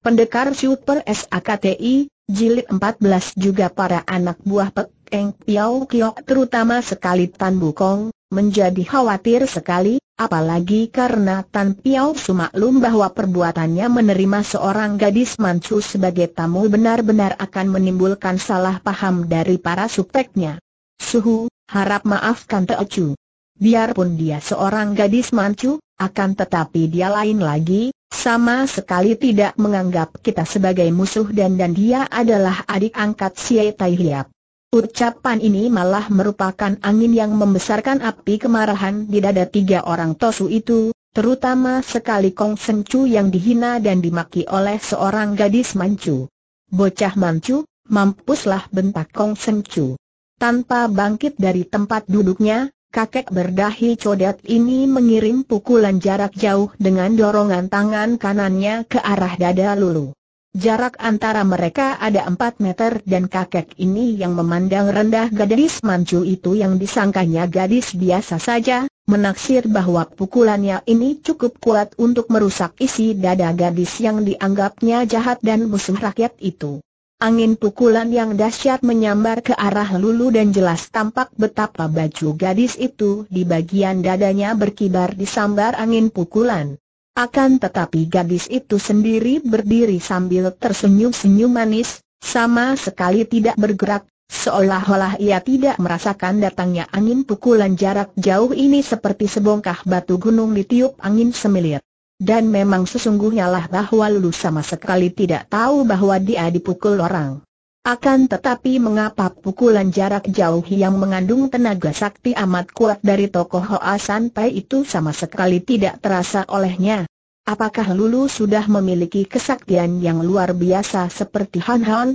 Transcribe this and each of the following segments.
Pendekar Super SAKTI, Jilid 14 juga para anak buah Pek Eng Piao kio terutama sekali Tan Bukong, menjadi khawatir sekali, apalagi karena Tan Piao sumaklum bahwa perbuatannya menerima seorang gadis mancu sebagai tamu benar-benar akan menimbulkan salah paham dari para subteknya. Suhu, harap maafkan Chu. Biarpun dia seorang gadis mancu, akan tetapi dia lain lagi, sama sekali tidak menganggap kita sebagai musuh dan dan dia adalah adik angkat si Tai Hiap. Ucapan ini malah merupakan angin yang membesarkan api kemarahan di dada tiga orang Tosu itu, terutama sekali Kong Sencu yang dihina dan dimaki oleh seorang gadis Manchu. Bocah Manchu, mampuslah bentak Kong Sencu, Tanpa bangkit dari tempat duduknya, kakek berdahi codet ini mengirim pukulan jarak jauh dengan dorongan tangan kanannya ke arah dada Lulu. Jarak antara mereka ada 4 meter dan kakek ini yang memandang rendah gadis mancu itu yang disangkanya gadis biasa saja, menaksir bahwa pukulannya ini cukup kuat untuk merusak isi dada gadis yang dianggapnya jahat dan musuh rakyat itu. Angin pukulan yang dahsyat menyambar ke arah Lulu dan jelas tampak betapa baju gadis itu di bagian dadanya berkibar disambar angin pukulan. Akan tetapi gadis itu sendiri berdiri sambil tersenyum-senyum manis, sama sekali tidak bergerak, seolah-olah ia tidak merasakan datangnya angin pukulan jarak jauh ini seperti sebongkah batu gunung ditiup angin semilir. Dan memang sesungguhnya lah bahwa Lulu sama sekali tidak tahu bahwa dia dipukul orang. Akan tetapi mengapa pukulan jarak jauh yang mengandung tenaga sakti amat kuat dari tokoh Hoa Santai itu sama sekali tidak terasa olehnya? Apakah Lulu sudah memiliki kesaktian yang luar biasa seperti Han Han?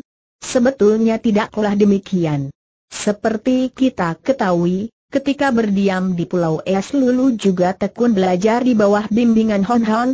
Sebetulnya tidaklah demikian. Seperti kita ketahui, Ketika berdiam di Pulau Es Lulu juga tekun belajar di bawah bimbingan Hon Hon,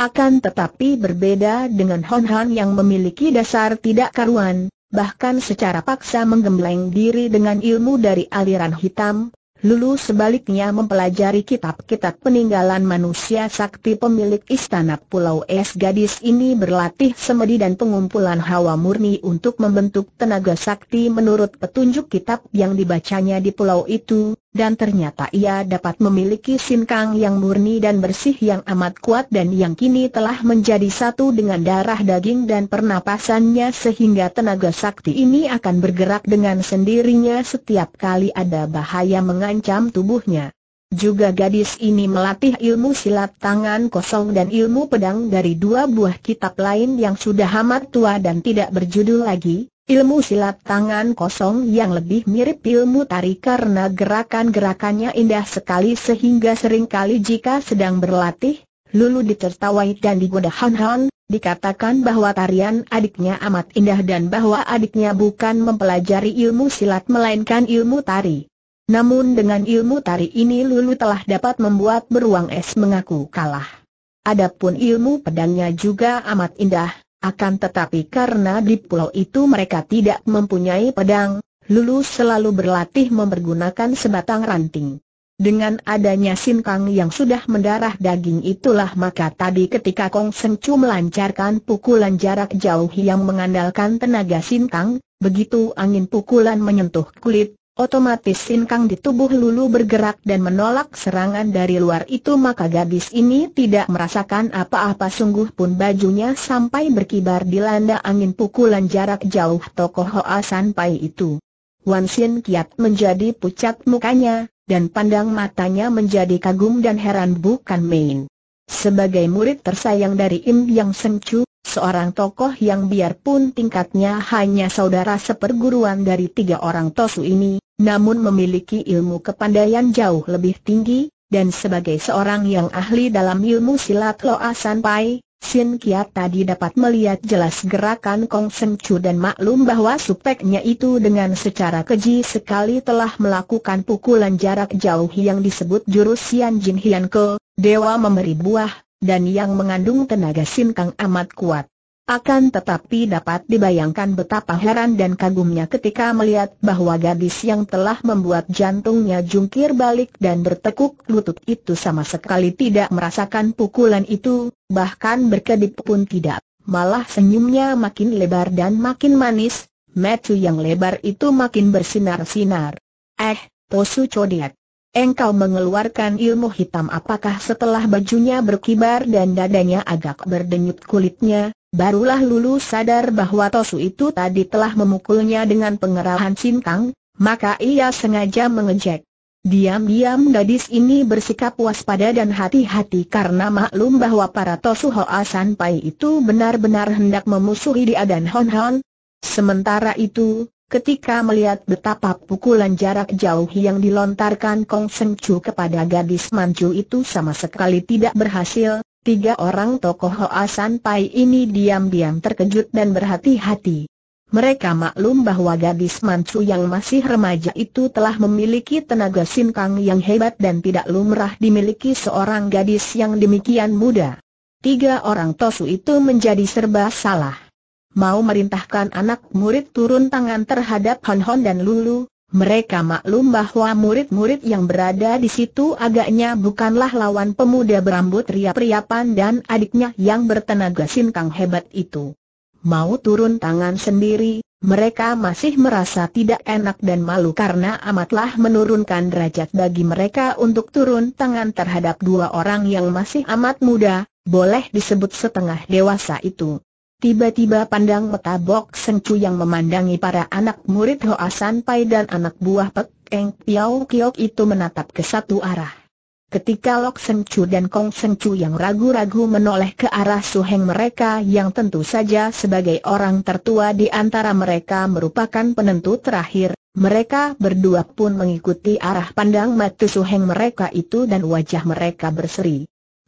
akan tetapi berbeda dengan Hon Han yang memiliki dasar tidak karuan, bahkan secara paksa menggembleng diri dengan ilmu dari aliran hitam, Lulu sebaliknya mempelajari kitab-kitab peninggalan manusia sakti pemilik istana Pulau Es gadis ini berlatih semedi dan pengumpulan hawa murni untuk membentuk tenaga sakti menurut petunjuk kitab yang dibacanya di pulau itu, dan ternyata ia dapat memiliki sinkang yang murni dan bersih yang amat kuat dan yang kini telah menjadi satu dengan darah daging dan pernapasannya sehingga tenaga sakti ini akan bergerak dengan sendirinya setiap kali ada bahaya mengancam tubuhnya. Juga gadis ini melatih ilmu silat tangan kosong dan ilmu pedang dari dua buah kitab lain yang sudah amat tua dan tidak berjudul lagi, Ilmu silat tangan kosong yang lebih mirip ilmu tari karena gerakan-gerakannya indah sekali sehingga seringkali jika sedang berlatih, Lulu ditertawai dan digoda Han Han, dikatakan bahwa tarian adiknya amat indah dan bahwa adiknya bukan mempelajari ilmu silat melainkan ilmu tari. Namun dengan ilmu tari ini Lulu telah dapat membuat beruang es mengaku kalah. Adapun ilmu pedangnya juga amat indah, akan tetapi karena di pulau itu mereka tidak mempunyai pedang, Lulu selalu berlatih mempergunakan sebatang ranting. Dengan adanya sinkang yang sudah mendarah daging itulah maka tadi ketika Kong Sencu melancarkan pukulan jarak jauh yang mengandalkan tenaga sinkang, begitu angin pukulan menyentuh kulit, Otomatis sinkang di tubuh Lulu bergerak dan menolak serangan dari luar itu maka gadis ini tidak merasakan apa-apa sungguh pun bajunya sampai berkibar dilanda angin pukulan jarak jauh tokoh Hoa Sanpai itu. Wan Sin kiat menjadi pucat mukanya, dan pandang matanya menjadi kagum dan heran bukan main. Sebagai murid tersayang dari Im Yang Chu, seorang tokoh yang biarpun tingkatnya hanya saudara seperguruan dari tiga orang Tosu ini, namun memiliki ilmu kepandaian jauh lebih tinggi, dan sebagai seorang yang ahli dalam ilmu silat Loa Sanpai, Sin Kiat tadi dapat melihat jelas gerakan Kong Sen Chu dan maklum bahwa supeknya itu dengan secara keji sekali telah melakukan pukulan jarak jauh yang disebut jurus Sian Jin Hian Ke, Dewa Memberi Buah, dan yang mengandung tenaga sinkang amat kuat. Akan tetapi dapat dibayangkan betapa heran dan kagumnya ketika melihat bahwa gadis yang telah membuat jantungnya jungkir balik dan bertekuk lutut itu sama sekali tidak merasakan pukulan itu, bahkan berkedip pun tidak. Malah senyumnya makin lebar dan makin manis, metu yang lebar itu makin bersinar-sinar. Eh, Tosu Codiat engkau mengeluarkan ilmu hitam apakah setelah bajunya berkibar dan dadanya agak berdenyut kulitnya, barulah Lulu sadar bahwa Tosu itu tadi telah memukulnya dengan pengerahan cintang, maka ia sengaja mengejek. Diam-diam gadis ini bersikap waspada dan hati-hati karena maklum bahwa para Tosu Hoa Sanpai itu benar-benar hendak memusuhi dia dan Hon Hon. Sementara itu, Ketika melihat betapa pukulan jarak jauh yang dilontarkan Kong Seng Chu kepada gadis mancu itu sama sekali tidak berhasil, tiga orang tokoh Hoa San Pai ini diam-diam terkejut dan berhati-hati. Mereka maklum bahwa gadis mancu yang masih remaja itu telah memiliki tenaga sinkang yang hebat dan tidak lumrah dimiliki seorang gadis yang demikian muda. Tiga orang Tosu itu menjadi serba salah mau merintahkan anak murid turun tangan terhadap Hon Hon dan Lulu, mereka maklum bahwa murid-murid yang berada di situ agaknya bukanlah lawan pemuda berambut riap-riapan dan adiknya yang bertenaga sinkang hebat itu. Mau turun tangan sendiri, mereka masih merasa tidak enak dan malu karena amatlah menurunkan derajat bagi mereka untuk turun tangan terhadap dua orang yang masih amat muda, boleh disebut setengah dewasa itu. Tiba-tiba pandang mata Bok Sencu yang memandangi para anak murid Hoa Pai dan anak buah Pek Eng Piao Kiok itu menatap ke satu arah. Ketika Lok Sencu dan Kong Sencu yang ragu-ragu menoleh ke arah Suheng mereka yang tentu saja sebagai orang tertua di antara mereka merupakan penentu terakhir, mereka berdua pun mengikuti arah pandang mata Suheng mereka itu dan wajah mereka berseri.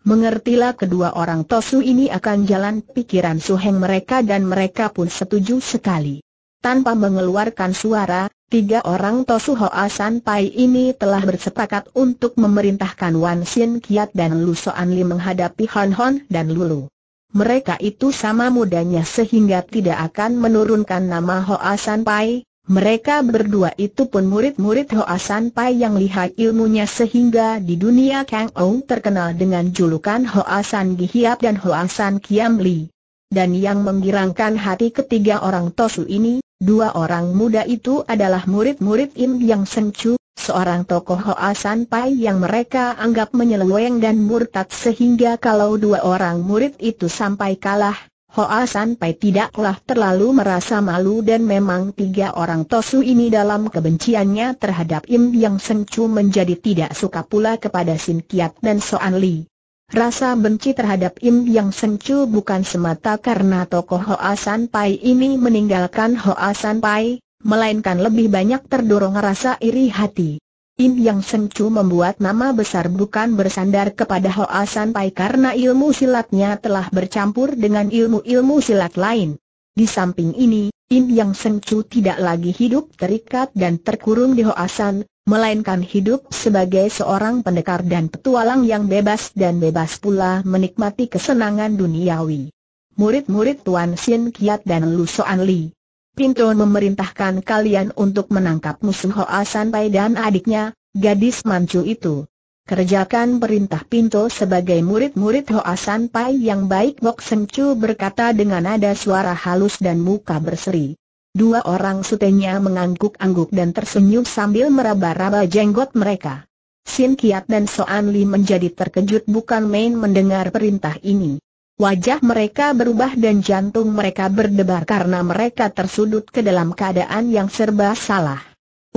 Mengertilah kedua orang Tosu ini akan jalan pikiran suheng mereka dan mereka pun setuju sekali. Tanpa mengeluarkan suara, tiga orang Tosu Hoa Pai ini telah bersepakat untuk memerintahkan Wan Sin Kiat dan Lu An Li menghadapi Hon Hon dan Lulu. Mereka itu sama mudanya sehingga tidak akan menurunkan nama Hoa Pai. Mereka berdua itu pun murid-murid Hoa San Pai yang lihat ilmunya sehingga di dunia Kang Ou terkenal dengan julukan Hoa San Gihiap dan Hoa San Kiam Li. Dan yang menggirangkan hati ketiga orang Tosu ini, dua orang muda itu adalah murid-murid Im Yang Sencu, seorang tokoh Hoa San Pai yang mereka anggap menyeleweng dan murtad sehingga kalau dua orang murid itu sampai kalah, Hoa Pai tidaklah terlalu merasa malu dan memang tiga orang Tosu ini dalam kebenciannya terhadap Im Yang Sencu menjadi tidak suka pula kepada Sin Kiat dan Soan Li. Rasa benci terhadap Im Yang Sencu bukan semata karena tokoh Hoa Sanpai ini meninggalkan Hoa Sanpai, melainkan lebih banyak terdorong rasa iri hati. Im Yang Chu membuat nama besar bukan bersandar kepada Hoa Pai karena ilmu silatnya telah bercampur dengan ilmu-ilmu silat lain. Di samping ini, Im Yang Chu tidak lagi hidup terikat dan terkurung di Hoa San, melainkan hidup sebagai seorang pendekar dan petualang yang bebas dan bebas pula menikmati kesenangan duniawi. Murid-murid Tuan Sin Kiat dan Lu Soan Li Pintu memerintahkan kalian untuk menangkap musuh Hoa Sanpai dan adiknya, gadis mancu itu. Kerjakan perintah Pinto sebagai murid-murid Hoa Sanpai yang baik Bok Sencu berkata dengan nada suara halus dan muka berseri. Dua orang sutenya mengangguk-angguk dan tersenyum sambil meraba-raba jenggot mereka. Sin Kiat dan Soan Li menjadi terkejut bukan main mendengar perintah ini. Wajah mereka berubah dan jantung mereka berdebar karena mereka tersudut ke dalam keadaan yang serba salah.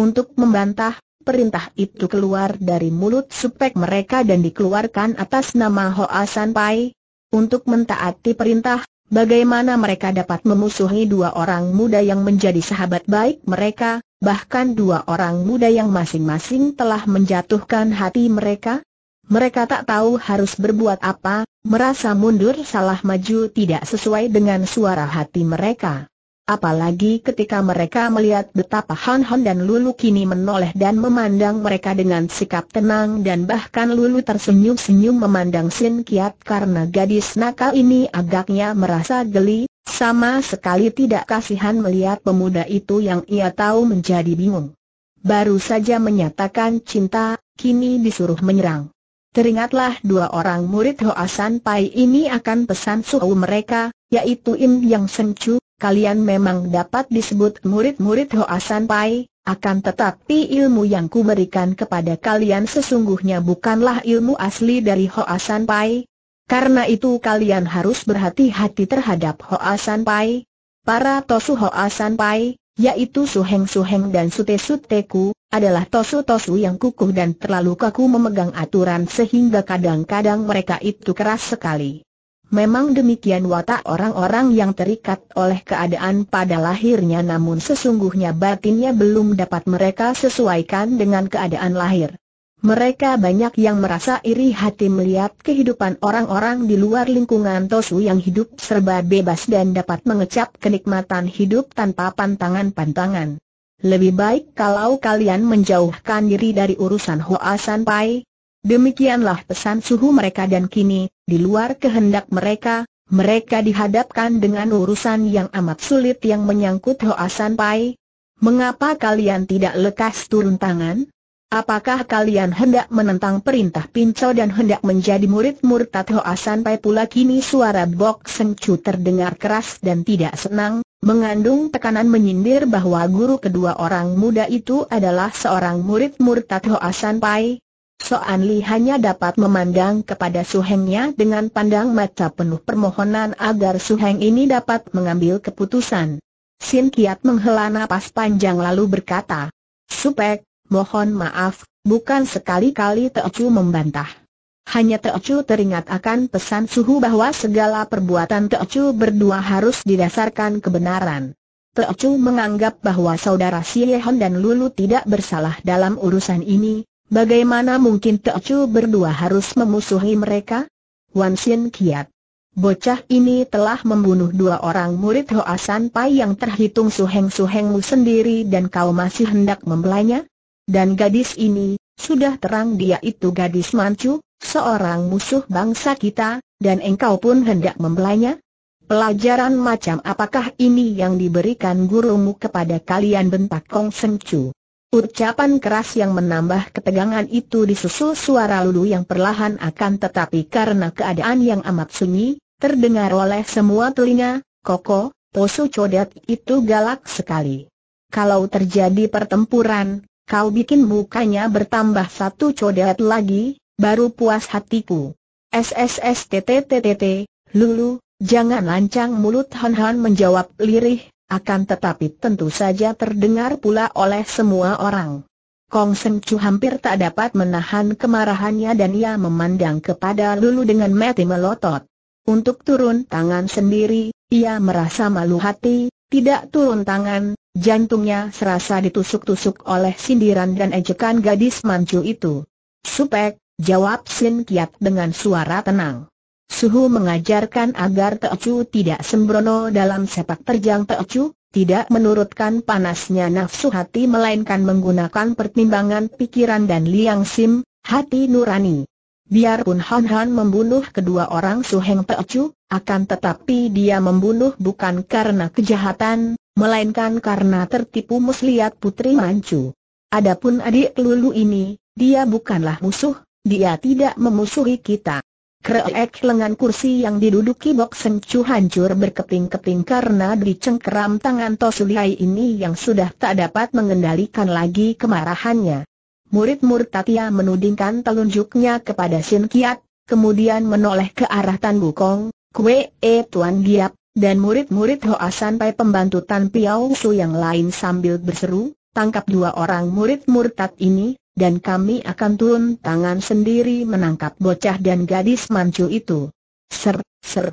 Untuk membantah, perintah itu keluar dari mulut supek mereka dan dikeluarkan atas nama Hoa San Pai. Untuk mentaati perintah, bagaimana mereka dapat memusuhi dua orang muda yang menjadi sahabat baik mereka, bahkan dua orang muda yang masing-masing telah menjatuhkan hati mereka? Mereka tak tahu harus berbuat apa, Merasa mundur salah maju tidak sesuai dengan suara hati mereka. Apalagi ketika mereka melihat betapa Han Han dan Lulu kini menoleh dan memandang mereka dengan sikap tenang dan bahkan Lulu tersenyum-senyum memandang Sin Kiat karena gadis nakal ini agaknya merasa geli, sama sekali tidak kasihan melihat pemuda itu yang ia tahu menjadi bingung. Baru saja menyatakan cinta, kini disuruh menyerang. Teringatlah dua orang murid Hoa San Pai ini akan pesan suhu mereka, yaitu Im Yang Sencu, kalian memang dapat disebut murid-murid Hoa San Pai, akan tetapi ilmu yang kuberikan kepada kalian sesungguhnya bukanlah ilmu asli dari Hoa San Pai. Karena itu kalian harus berhati-hati terhadap Hoa San Pai. Para Tosu Hoa San Pai, yaitu Suheng Suheng dan Sute Suteku, adalah tosu-tosu yang kukuh dan terlalu kaku memegang aturan sehingga kadang-kadang mereka itu keras sekali. Memang demikian watak orang-orang yang terikat oleh keadaan pada lahirnya namun sesungguhnya batinnya belum dapat mereka sesuaikan dengan keadaan lahir. Mereka banyak yang merasa iri hati melihat kehidupan orang-orang di luar lingkungan Tosu yang hidup serba bebas dan dapat mengecap kenikmatan hidup tanpa pantangan-pantangan lebih baik kalau kalian menjauhkan diri dari urusan Hoa San Pai. Demikianlah pesan suhu mereka dan kini, di luar kehendak mereka, mereka dihadapkan dengan urusan yang amat sulit yang menyangkut Hoa San Pai. Mengapa kalian tidak lekas turun tangan? Apakah kalian hendak menentang perintah Pinco dan hendak menjadi murid murtad Hoa San Pai pula kini suara Bok Sengcu terdengar keras dan tidak senang, mengandung tekanan menyindir bahwa guru kedua orang muda itu adalah seorang murid murtad Hoa San Pai. Soan Li hanya dapat memandang kepada Suhengnya dengan pandang mata penuh permohonan agar Suheng ini dapat mengambil keputusan. Sin Kiat menghela napas panjang lalu berkata, Supek, mohon maaf, bukan sekali-kali Teocu membantah hanya Teocu teringat akan pesan suhu bahwa segala perbuatan Teocu berdua harus didasarkan kebenaran. Teocu menganggap bahwa saudara Siyehon dan Lulu tidak bersalah dalam urusan ini, bagaimana mungkin Teocu berdua harus memusuhi mereka? Wan Xin Kiat Bocah ini telah membunuh dua orang murid Hoa San Pai yang terhitung suheng-suhengmu sendiri dan kau masih hendak membelanya? Dan gadis ini, sudah terang dia itu gadis mancu, seorang musuh bangsa kita, dan engkau pun hendak membelanya? Pelajaran macam apakah ini yang diberikan gurumu kepada kalian bentak Kong Seng Chu? Ucapan keras yang menambah ketegangan itu disusul suara lulu yang perlahan akan tetapi karena keadaan yang amat sunyi, terdengar oleh semua telinga, Koko, Posu Codet itu galak sekali. Kalau terjadi pertempuran, kau bikin mukanya bertambah satu codet lagi, baru puas hatiku. SSSTTTTT, Lulu, jangan lancang mulut Han Han menjawab lirih, akan tetapi tentu saja terdengar pula oleh semua orang. Kong Seng Chu hampir tak dapat menahan kemarahannya dan ia memandang kepada Lulu dengan mati melotot. Untuk turun tangan sendiri, ia merasa malu hati, tidak turun tangan, jantungnya serasa ditusuk-tusuk oleh sindiran dan ejekan gadis mancu itu. Supek, Jawab Sin Kiat dengan suara tenang. Suhu mengajarkan agar Teochu tidak sembrono dalam sepak terjang Teochu, tidak menurutkan panasnya nafsu hati melainkan menggunakan pertimbangan pikiran dan liang sim, hati nurani. Biarpun Han Han membunuh kedua orang Suheng Teochu, akan tetapi dia membunuh bukan karena kejahatan, melainkan karena tertipu muslihat putri Manchu. Adapun adik Lulu ini, dia bukanlah musuh, dia tidak memusuhi kita. Kreek lengan kursi yang diduduki Bok Sencu hancur berkeping-keping karena dicengkeram tangan Tosulihai ini yang sudah tak dapat mengendalikan lagi kemarahannya. Murid Murtatia menudingkan telunjuknya kepada Sin Kiat, kemudian menoleh ke arah Tan Bukong, Kue E Tuan Giap, dan murid-murid Hoa Sanpai pembantu Tan Piao Su yang lain sambil berseru, tangkap dua orang murid Murtat ini, dan kami akan turun tangan sendiri menangkap bocah dan gadis mancu itu. Ser, ser.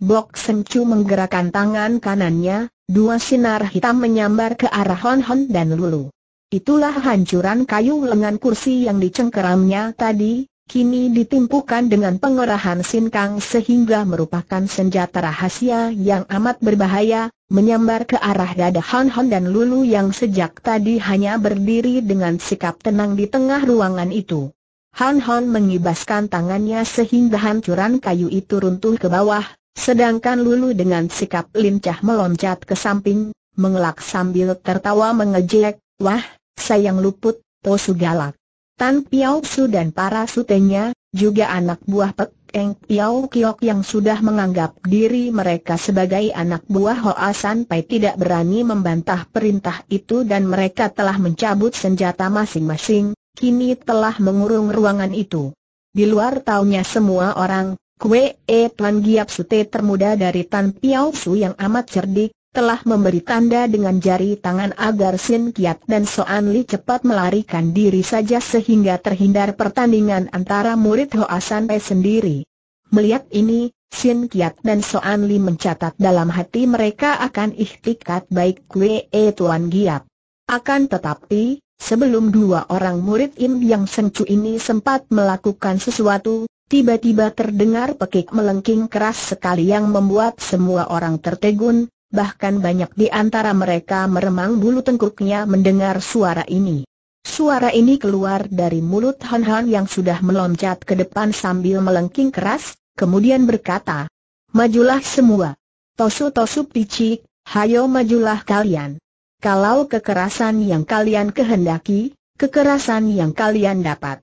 Bok Sencu menggerakkan tangan kanannya, dua sinar hitam menyambar ke arah Hon Hon dan Lulu. Itulah hancuran kayu lengan kursi yang dicengkeramnya tadi, kini ditimpukan dengan pengerahan sinkang sehingga merupakan senjata rahasia yang amat berbahaya, menyambar ke arah dada Han Han dan Lulu yang sejak tadi hanya berdiri dengan sikap tenang di tengah ruangan itu. Han Han mengibaskan tangannya sehingga hancuran kayu itu runtuh ke bawah, sedangkan Lulu dengan sikap lincah meloncat ke samping, mengelak sambil tertawa mengejek, wah, sayang luput, Tosu galak. Tan Piao Su dan para sutenya, juga anak buah Pek Eng Piao Kiok yang sudah menganggap diri mereka sebagai anak buah Hoa San Pai tidak berani membantah perintah itu dan mereka telah mencabut senjata masing-masing, kini telah mengurung ruangan itu. Di luar taunya semua orang, Kue E Plan Giap Sute termuda dari Tan Piao Su yang amat cerdik, telah memberi tanda dengan jari tangan agar Sin Kiat dan Soan Li cepat melarikan diri saja sehingga terhindar pertandingan antara murid Hoa San Pe sendiri. Melihat ini, Sin Kiat dan Soan Li mencatat dalam hati mereka akan ikhtikat baik Kue E Tuan Giap. Akan tetapi, sebelum dua orang murid Im Yang Sengcu ini sempat melakukan sesuatu, tiba-tiba terdengar pekik melengking keras sekali yang membuat semua orang tertegun, bahkan banyak di antara mereka meremang bulu tengkuknya mendengar suara ini. Suara ini keluar dari mulut Han Han yang sudah meloncat ke depan sambil melengking keras, kemudian berkata, Majulah semua. Tosu-tosu picik, hayo majulah kalian. Kalau kekerasan yang kalian kehendaki, kekerasan yang kalian dapat.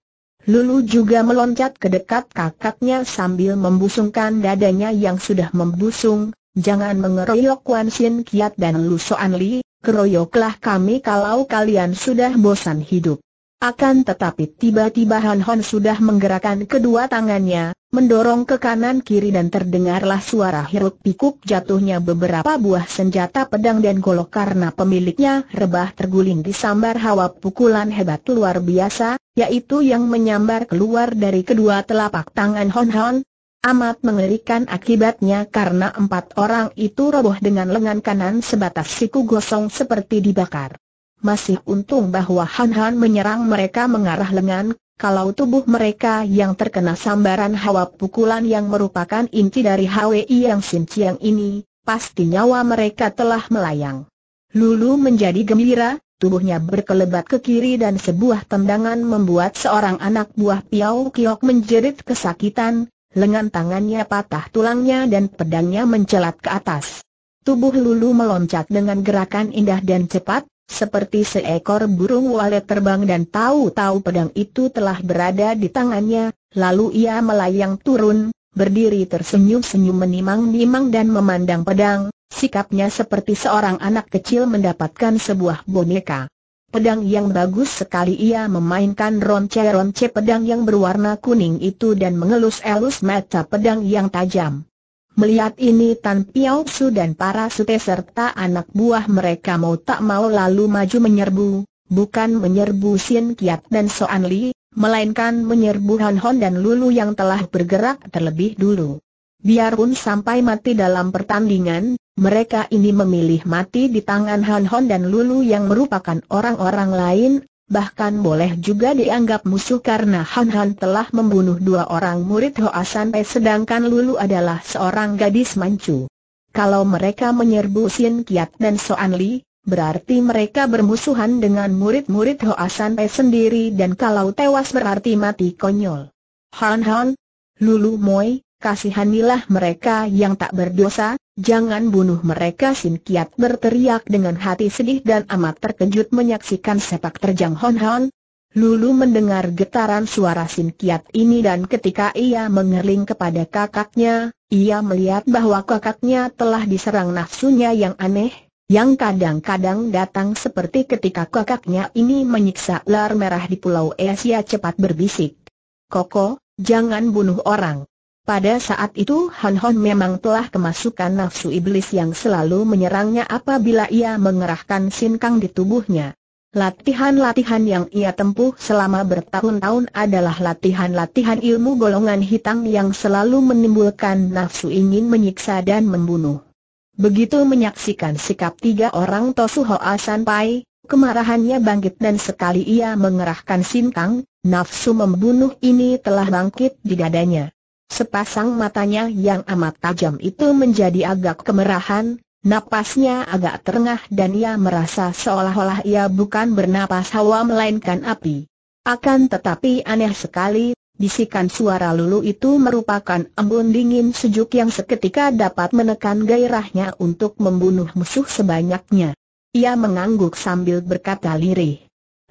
Lulu juga meloncat ke dekat kakaknya sambil membusungkan dadanya yang sudah membusung, Jangan mengeroyok Wan Sin Kiat dan Lu Soan Li, keroyoklah kami kalau kalian sudah bosan hidup. Akan tetapi tiba-tiba Han Hon sudah menggerakkan kedua tangannya, mendorong ke kanan kiri dan terdengarlah suara hiruk pikuk jatuhnya beberapa buah senjata pedang dan golok karena pemiliknya rebah terguling di sambar hawa pukulan hebat luar biasa, yaitu yang menyambar keluar dari kedua telapak tangan Hon Hon, Amat mengerikan akibatnya karena empat orang itu roboh dengan lengan kanan sebatas siku gosong seperti dibakar. Masih untung bahwa Han Han menyerang mereka mengarah lengan, kalau tubuh mereka yang terkena sambaran hawa pukulan yang merupakan inti dari HWI yang Sin ini, pasti nyawa mereka telah melayang. Lulu menjadi gembira, tubuhnya berkelebat ke kiri dan sebuah tendangan membuat seorang anak buah piau Kiok menjerit kesakitan, lengan tangannya patah tulangnya dan pedangnya mencelat ke atas. Tubuh Lulu meloncat dengan gerakan indah dan cepat, seperti seekor burung walet terbang dan tahu-tahu pedang itu telah berada di tangannya, lalu ia melayang turun, berdiri tersenyum-senyum menimang-nimang dan memandang pedang, sikapnya seperti seorang anak kecil mendapatkan sebuah boneka. Pedang yang bagus sekali ia memainkan ronce-ronce pedang yang berwarna kuning itu dan mengelus-elus mata pedang yang tajam. Melihat ini Tan Piao Su dan para sute serta anak buah mereka mau tak mau lalu maju menyerbu, bukan menyerbu Sin Kiat dan Soan Li, melainkan menyerbu Han Hon dan Lulu yang telah bergerak terlebih dulu. Biarpun sampai mati dalam pertandingan, mereka ini memilih mati di tangan Han Hon dan Lulu yang merupakan orang-orang lain, bahkan boleh juga dianggap musuh karena Han Hon telah membunuh dua orang murid Hoa San sedangkan Lulu adalah seorang gadis mancu. Kalau mereka menyerbu Sin Kiat dan Soan Li, berarti mereka bermusuhan dengan murid-murid Hoa San sendiri dan kalau tewas berarti mati konyol. Han Han, Lulu Moi, kasihanilah mereka yang tak berdosa, jangan bunuh mereka Sin Kiat berteriak dengan hati sedih dan amat terkejut menyaksikan sepak terjang Hon Hon. Lulu mendengar getaran suara Sin Kiat ini dan ketika ia mengerling kepada kakaknya, ia melihat bahwa kakaknya telah diserang nafsunya yang aneh, yang kadang-kadang datang seperti ketika kakaknya ini menyiksa lar merah di Pulau Asia cepat berbisik. Koko, jangan bunuh orang. Pada saat itu Han Hon memang telah kemasukan nafsu iblis yang selalu menyerangnya apabila ia mengerahkan sinkang di tubuhnya. Latihan-latihan yang ia tempuh selama bertahun-tahun adalah latihan-latihan ilmu golongan hitam yang selalu menimbulkan nafsu ingin menyiksa dan membunuh. Begitu menyaksikan sikap tiga orang Tosu Hoa pai, kemarahannya bangkit dan sekali ia mengerahkan sinkang, nafsu membunuh ini telah bangkit di dadanya. Sepasang matanya yang amat tajam itu menjadi agak kemerahan, napasnya agak terengah dan ia merasa seolah-olah ia bukan bernapas hawa melainkan api. Akan tetapi aneh sekali, bisikan suara lulu itu merupakan embun dingin sejuk yang seketika dapat menekan gairahnya untuk membunuh musuh sebanyaknya. Ia mengangguk sambil berkata lirih.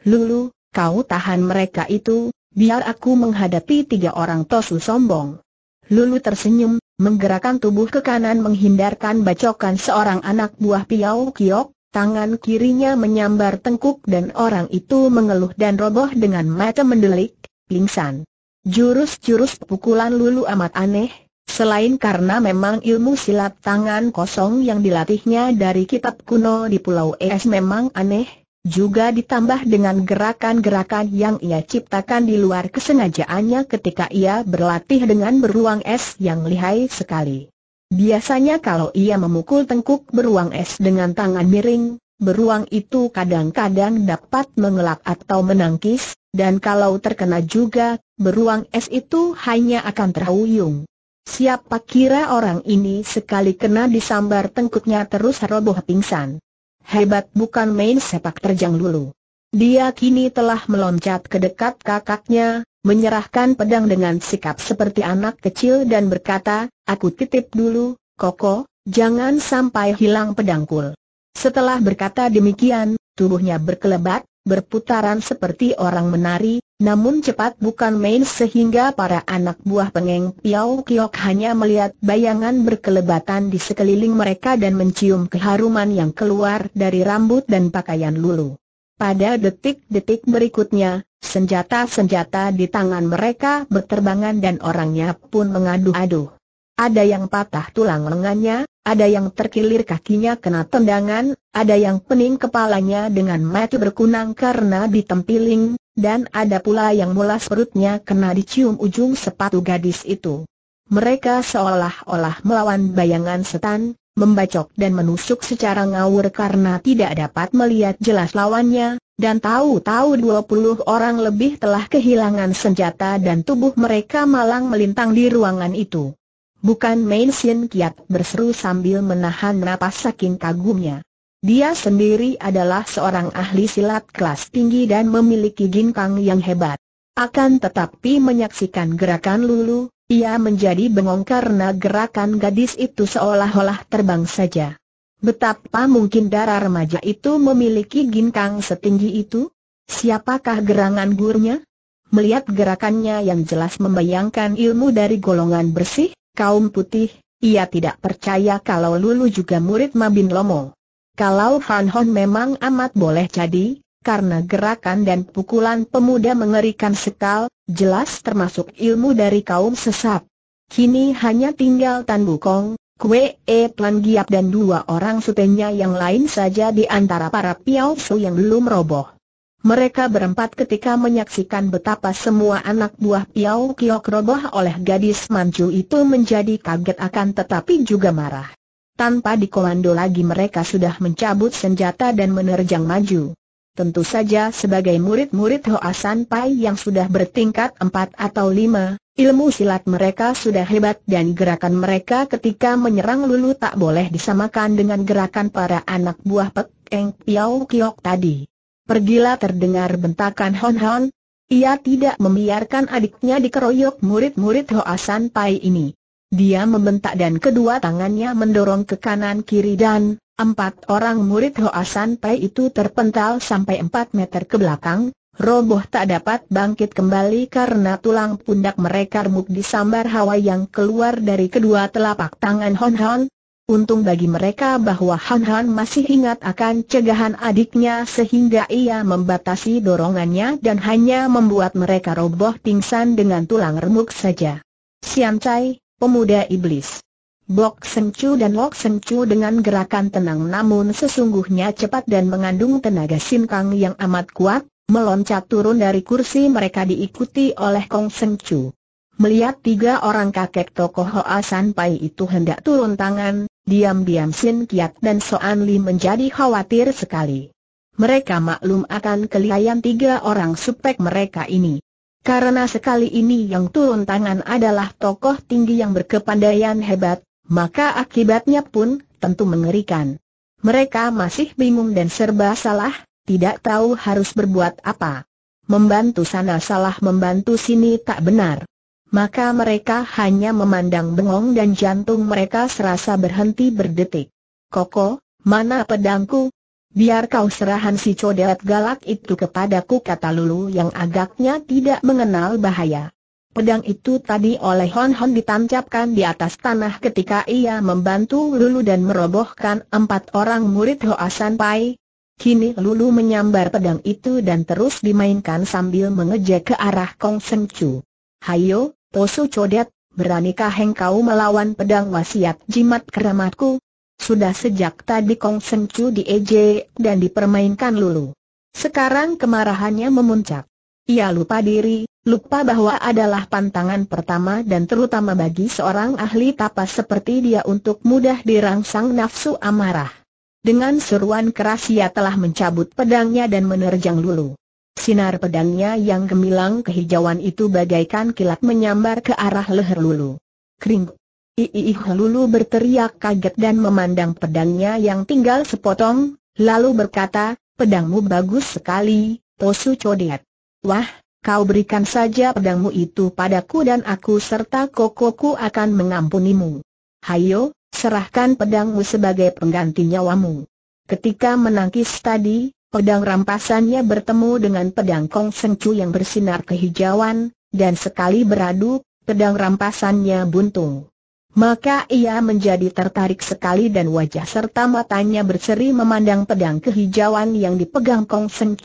Lulu, kau tahan mereka itu, biar aku menghadapi tiga orang tosu sombong. Lulu tersenyum, menggerakkan tubuh ke kanan menghindarkan bacokan seorang anak buah Piau Kiok, tangan kirinya menyambar tengkuk dan orang itu mengeluh dan roboh dengan mata mendelik, pingsan. Jurus-jurus pukulan Lulu amat aneh, selain karena memang ilmu silat tangan kosong yang dilatihnya dari kitab kuno di Pulau Es memang aneh, juga ditambah dengan gerakan-gerakan yang ia ciptakan di luar kesengajaannya ketika ia berlatih dengan beruang es yang lihai sekali. Biasanya kalau ia memukul tengkuk beruang es dengan tangan miring, beruang itu kadang-kadang dapat mengelak atau menangkis, dan kalau terkena juga, beruang es itu hanya akan terhuyung. Siapa kira orang ini sekali kena disambar tengkuknya terus roboh pingsan hebat bukan main sepak terjang lulu. Dia kini telah meloncat ke dekat kakaknya, menyerahkan pedang dengan sikap seperti anak kecil dan berkata, aku titip dulu, Koko, jangan sampai hilang pedangkul. Setelah berkata demikian, tubuhnya berkelebat, berputaran seperti orang menari, namun cepat bukan main sehingga para anak buah pengeng Piao Kiok hanya melihat bayangan berkelebatan di sekeliling mereka dan mencium keharuman yang keluar dari rambut dan pakaian Lulu. Pada detik-detik berikutnya, senjata-senjata di tangan mereka berterbangan dan orangnya pun mengadu-adu. Ada yang patah tulang lengannya, ada yang terkilir kakinya kena tendangan, ada yang pening kepalanya dengan mata berkunang karena ditempiling, dan ada pula yang mulas perutnya kena dicium ujung sepatu gadis itu. Mereka seolah-olah melawan bayangan setan, membacok dan menusuk secara ngawur karena tidak dapat melihat jelas lawannya, dan tahu-tahu 20 orang lebih telah kehilangan senjata dan tubuh mereka malang melintang di ruangan itu. Bukan Main Sin Kiat berseru sambil menahan napas saking kagumnya. Dia sendiri adalah seorang ahli silat kelas tinggi dan memiliki ginkang yang hebat. Akan tetapi menyaksikan gerakan Lulu, ia menjadi bengong karena gerakan gadis itu seolah-olah terbang saja. Betapa mungkin darah remaja itu memiliki ginkang setinggi itu? Siapakah gerangan gurunya? Melihat gerakannya yang jelas membayangkan ilmu dari golongan bersih, kaum putih, ia tidak percaya kalau Lulu juga murid Mabin Lomo. Kalau Han Hon memang amat boleh jadi, karena gerakan dan pukulan pemuda mengerikan sekal, jelas termasuk ilmu dari kaum sesat. Kini hanya tinggal Tan Bukong, Kue E Plan Giap dan dua orang sutenya yang lain saja di antara para Piao Su yang belum roboh. Mereka berempat ketika menyaksikan betapa semua anak buah Piao Kiok roboh oleh gadis manju itu menjadi kaget akan tetapi juga marah. Tanpa dikomando lagi mereka sudah mencabut senjata dan menerjang maju. Tentu saja sebagai murid-murid Hoa San Pai yang sudah bertingkat empat atau lima, ilmu silat mereka sudah hebat dan gerakan mereka ketika menyerang lulu tak boleh disamakan dengan gerakan para anak buah Pek Eng Piao Kiok tadi. Pergilah terdengar bentakan Hon Hon, ia tidak membiarkan adiknya dikeroyok murid-murid Hoa San Pai ini. Dia membentak dan kedua tangannya mendorong ke kanan kiri dan empat orang murid Hoa Tai itu terpental sampai empat meter ke belakang, roboh tak dapat bangkit kembali karena tulang pundak mereka remuk disambar hawa yang keluar dari kedua telapak tangan Hon Hon. Untung bagi mereka bahwa Hon Han masih ingat akan cegahan adiknya sehingga ia membatasi dorongannya dan hanya membuat mereka roboh pingsan dengan tulang remuk saja. Sian Chai, pemuda iblis. Blok Sencu dan Lok Sencu dengan gerakan tenang namun sesungguhnya cepat dan mengandung tenaga sinkang yang amat kuat, meloncat turun dari kursi mereka diikuti oleh Kong Sencu. Melihat tiga orang kakek tokoh Hoa Sanpai itu hendak turun tangan, diam-diam Sin Kiat dan Soan Li menjadi khawatir sekali. Mereka maklum akan kelihayan tiga orang supek mereka ini. Karena sekali ini yang turun tangan adalah tokoh tinggi yang berkepandaian hebat, maka akibatnya pun tentu mengerikan. Mereka masih bingung dan serba salah, tidak tahu harus berbuat apa. Membantu sana salah membantu sini tak benar. Maka mereka hanya memandang bengong dan jantung mereka serasa berhenti berdetik. Koko, mana pedangku, Biar kau serahan si codet galak itu kepadaku kata Lulu yang agaknya tidak mengenal bahaya. Pedang itu tadi oleh Hon Hon ditancapkan di atas tanah ketika ia membantu Lulu dan merobohkan empat orang murid Hoasan Pai. Kini Lulu menyambar pedang itu dan terus dimainkan sambil mengejek ke arah Kong Seng Chu. Hayo, Tosu Codet, beranikah engkau melawan pedang wasiat jimat keramatku? Sudah sejak tadi Kong Seng di dieje dan dipermainkan lulu. Sekarang kemarahannya memuncak. Ia lupa diri, lupa bahwa adalah pantangan pertama dan terutama bagi seorang ahli tapas seperti dia untuk mudah dirangsang nafsu amarah. Dengan seruan keras ia telah mencabut pedangnya dan menerjang lulu. Sinar pedangnya yang gemilang kehijauan itu bagaikan kilat menyambar ke arah leher Lulu. Kering. Iih Lulu berteriak kaget dan memandang pedangnya yang tinggal sepotong, lalu berkata, pedangmu bagus sekali, Posu Codet. Wah, kau berikan saja pedangmu itu padaku dan aku serta kokoku akan mengampunimu. Hayo, serahkan pedangmu sebagai pengganti nyawamu. Ketika menangkis tadi, pedang rampasannya bertemu dengan pedang Kong Sengcu yang bersinar kehijauan, dan sekali beradu, pedang rampasannya buntung. Maka ia menjadi tertarik sekali dan wajah serta matanya berseri memandang pedang kehijauan yang dipegang Kong Sen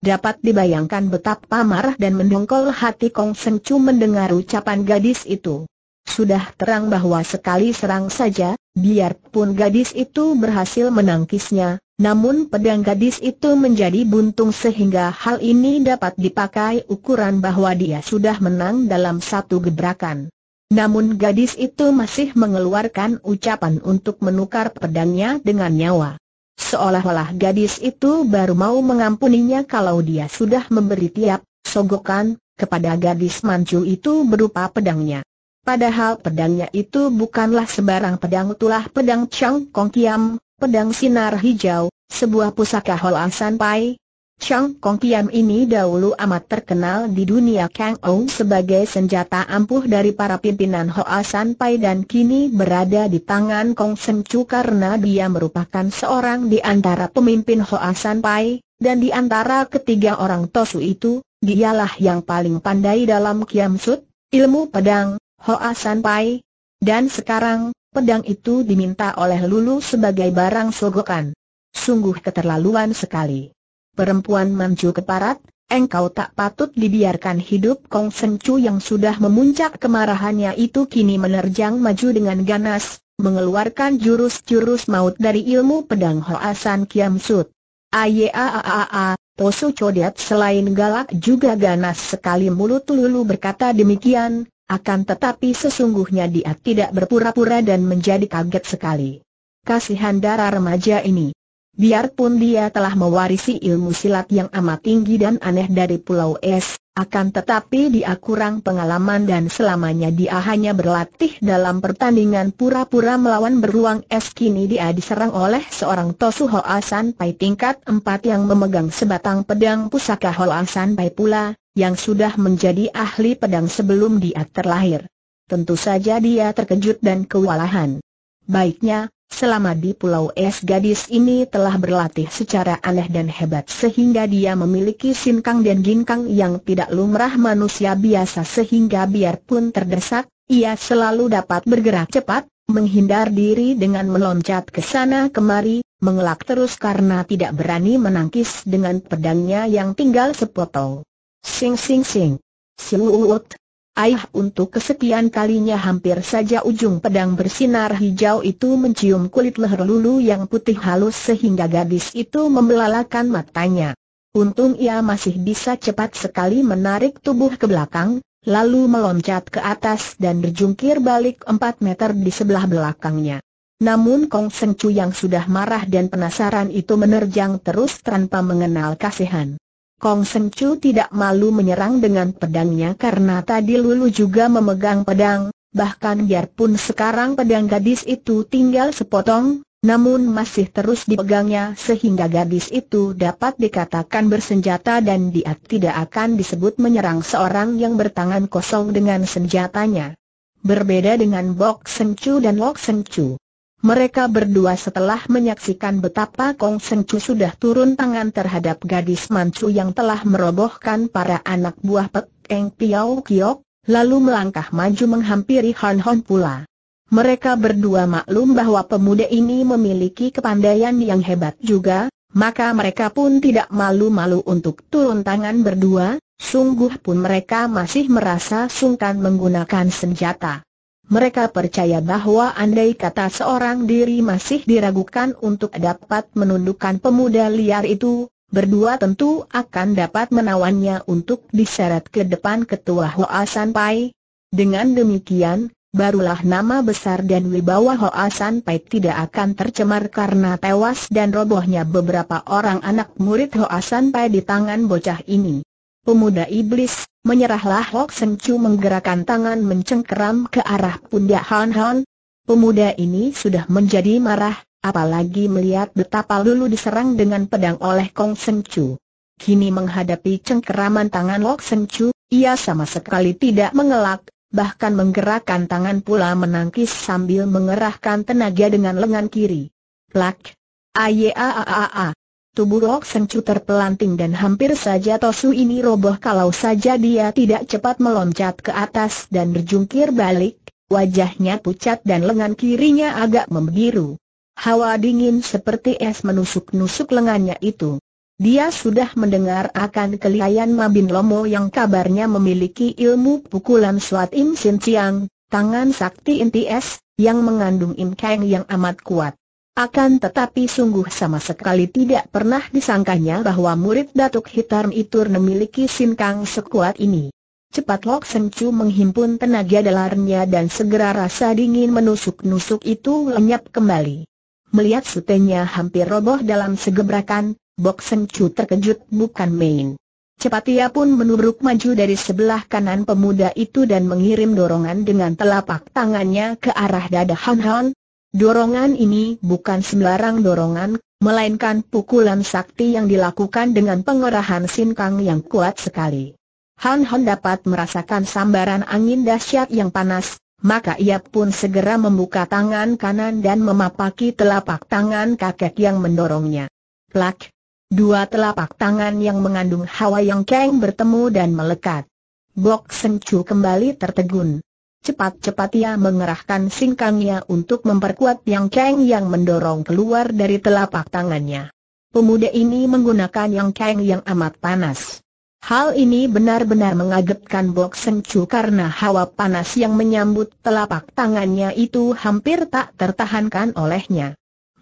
Dapat dibayangkan betapa marah dan mendongkol hati Kong Sen mendengar ucapan gadis itu. Sudah terang bahwa sekali serang saja, biarpun gadis itu berhasil menangkisnya, namun pedang gadis itu menjadi buntung sehingga hal ini dapat dipakai ukuran bahwa dia sudah menang dalam satu gebrakan. Namun gadis itu masih mengeluarkan ucapan untuk menukar pedangnya dengan nyawa. Seolah-olah gadis itu baru mau mengampuninya kalau dia sudah memberi tiap sogokan kepada gadis mancu itu berupa pedangnya. Padahal pedangnya itu bukanlah sebarang pedang tulah pedang Chang Kong Kiam, pedang sinar hijau, sebuah pusaka San Pai, Chang Kong Kiam ini dahulu amat terkenal di dunia Kang Ou sebagai senjata ampuh dari para pimpinan Hoa San Pai dan kini berada di tangan Kong Sen Chu karena dia merupakan seorang di antara pemimpin Hoa San Pai, dan di antara ketiga orang Tosu itu, dialah yang paling pandai dalam Kiam Sut, ilmu pedang, Hoa San Pai. Dan sekarang, pedang itu diminta oleh Lulu sebagai barang sogokan. Sungguh keterlaluan sekali perempuan Manju keparat, engkau tak patut dibiarkan hidup Kong Sen Chu yang sudah memuncak kemarahannya itu kini menerjang maju dengan ganas, mengeluarkan jurus-jurus maut dari ilmu pedang Hoasan Kiam Sut. Ayaaaaa, Tosu Codet selain galak juga ganas sekali mulut lulu berkata demikian, akan tetapi sesungguhnya dia tidak berpura-pura dan menjadi kaget sekali. Kasihan darah remaja ini. Biarpun dia telah mewarisi ilmu silat yang amat tinggi dan aneh dari Pulau Es, akan tetapi dia kurang pengalaman dan selamanya dia hanya berlatih dalam pertandingan pura-pura melawan beruang es kini dia diserang oleh seorang Tosu Hoa Sanpai tingkat 4 yang memegang sebatang pedang pusaka Hoa Sanpai pula, yang sudah menjadi ahli pedang sebelum dia terlahir. Tentu saja dia terkejut dan kewalahan. Baiknya, Selama di Pulau Es gadis ini telah berlatih secara aneh dan hebat sehingga dia memiliki sinkang dan ginkang yang tidak lumrah manusia biasa sehingga biarpun terdesak, ia selalu dapat bergerak cepat, menghindar diri dengan meloncat ke sana kemari, mengelak terus karena tidak berani menangkis dengan pedangnya yang tinggal sepotong. Sing sing sing. siluut Aih untuk kesekian kalinya hampir saja ujung pedang bersinar hijau itu mencium kulit leher Lulu yang putih halus sehingga gadis itu membelalakan matanya. Untung ia masih bisa cepat sekali menarik tubuh ke belakang, lalu meloncat ke atas dan berjungkir balik 4 meter di sebelah belakangnya. Namun Kong Seng Chu yang sudah marah dan penasaran itu menerjang terus tanpa mengenal kasihan. Kong Sencu tidak malu menyerang dengan pedangnya karena tadi Lulu juga memegang pedang, bahkan biarpun sekarang pedang gadis itu tinggal sepotong, namun masih terus dipegangnya sehingga gadis itu dapat dikatakan bersenjata dan dia tidak akan disebut menyerang seorang yang bertangan kosong dengan senjatanya. Berbeda dengan Bok Sencu dan Lok Sencu. Mereka berdua setelah menyaksikan betapa Kong Seng Chu sudah turun tangan terhadap gadis Manchu yang telah merobohkan para anak buah Pek Eng Piao Kiok, lalu melangkah maju menghampiri Han Hon pula. Mereka berdua maklum bahwa pemuda ini memiliki kepandaian yang hebat juga, maka mereka pun tidak malu-malu untuk turun tangan berdua, sungguh pun mereka masih merasa sungkan menggunakan senjata. Mereka percaya bahwa andai kata seorang diri masih diragukan untuk dapat menundukkan pemuda liar itu, berdua tentu akan dapat menawannya untuk diseret ke depan ketua Hoa San Pai. Dengan demikian, barulah nama besar dan wibawa Hoa San Pai tidak akan tercemar karena tewas dan robohnya beberapa orang anak murid Hoa San Pai di tangan bocah ini. Pemuda iblis, Menyerahlah Hok Seng Chu menggerakkan tangan mencengkeram ke arah pundak Han Han. Pemuda ini sudah menjadi marah, apalagi melihat betapa Lulu diserang dengan pedang oleh Kong Seng Chu. Kini menghadapi cengkeraman tangan Lok Seng Chu, ia sama sekali tidak mengelak, bahkan menggerakkan tangan pula menangkis sambil mengerahkan tenaga dengan lengan kiri. Plak! Ayeaaaa! Tubuh Lok Sencu terpelanting dan hampir saja Tosu ini roboh kalau saja dia tidak cepat meloncat ke atas dan berjungkir balik, wajahnya pucat dan lengan kirinya agak membiru. Hawa dingin seperti es menusuk-nusuk lengannya itu. Dia sudah mendengar akan kelihayan Mabin Lomo yang kabarnya memiliki ilmu pukulan Suat Im Sin Chiang, tangan sakti inti es, yang mengandung Kang yang amat kuat. Akan tetapi sungguh sama sekali tidak pernah disangkanya bahwa murid Datuk Hitam itu memiliki sinkang sekuat ini. Cepat Lok Seng menghimpun tenaga dalarnya dan segera rasa dingin menusuk-nusuk itu lenyap kembali. Melihat sutenya hampir roboh dalam segebrakan, Bok Seng terkejut bukan main. Cepat ia pun menubruk maju dari sebelah kanan pemuda itu dan mengirim dorongan dengan telapak tangannya ke arah dada Han Han, Dorongan ini bukan sembarang dorongan, melainkan pukulan sakti yang dilakukan dengan pengerahan sinkang yang kuat sekali. Han Han dapat merasakan sambaran angin dahsyat yang panas, maka ia pun segera membuka tangan kanan dan memapaki telapak tangan kakek yang mendorongnya. Plak! Dua telapak tangan yang mengandung hawa yang keng bertemu dan melekat. Bok Sengcu kembali tertegun. Cepat-cepat ia mengerahkan singkangnya untuk memperkuat Yang Kang yang mendorong keluar dari telapak tangannya. Pemuda ini menggunakan Yang Kang yang amat panas. Hal ini benar-benar mengagetkan Bok Sen Chu karena hawa panas yang menyambut telapak tangannya itu hampir tak tertahankan olehnya.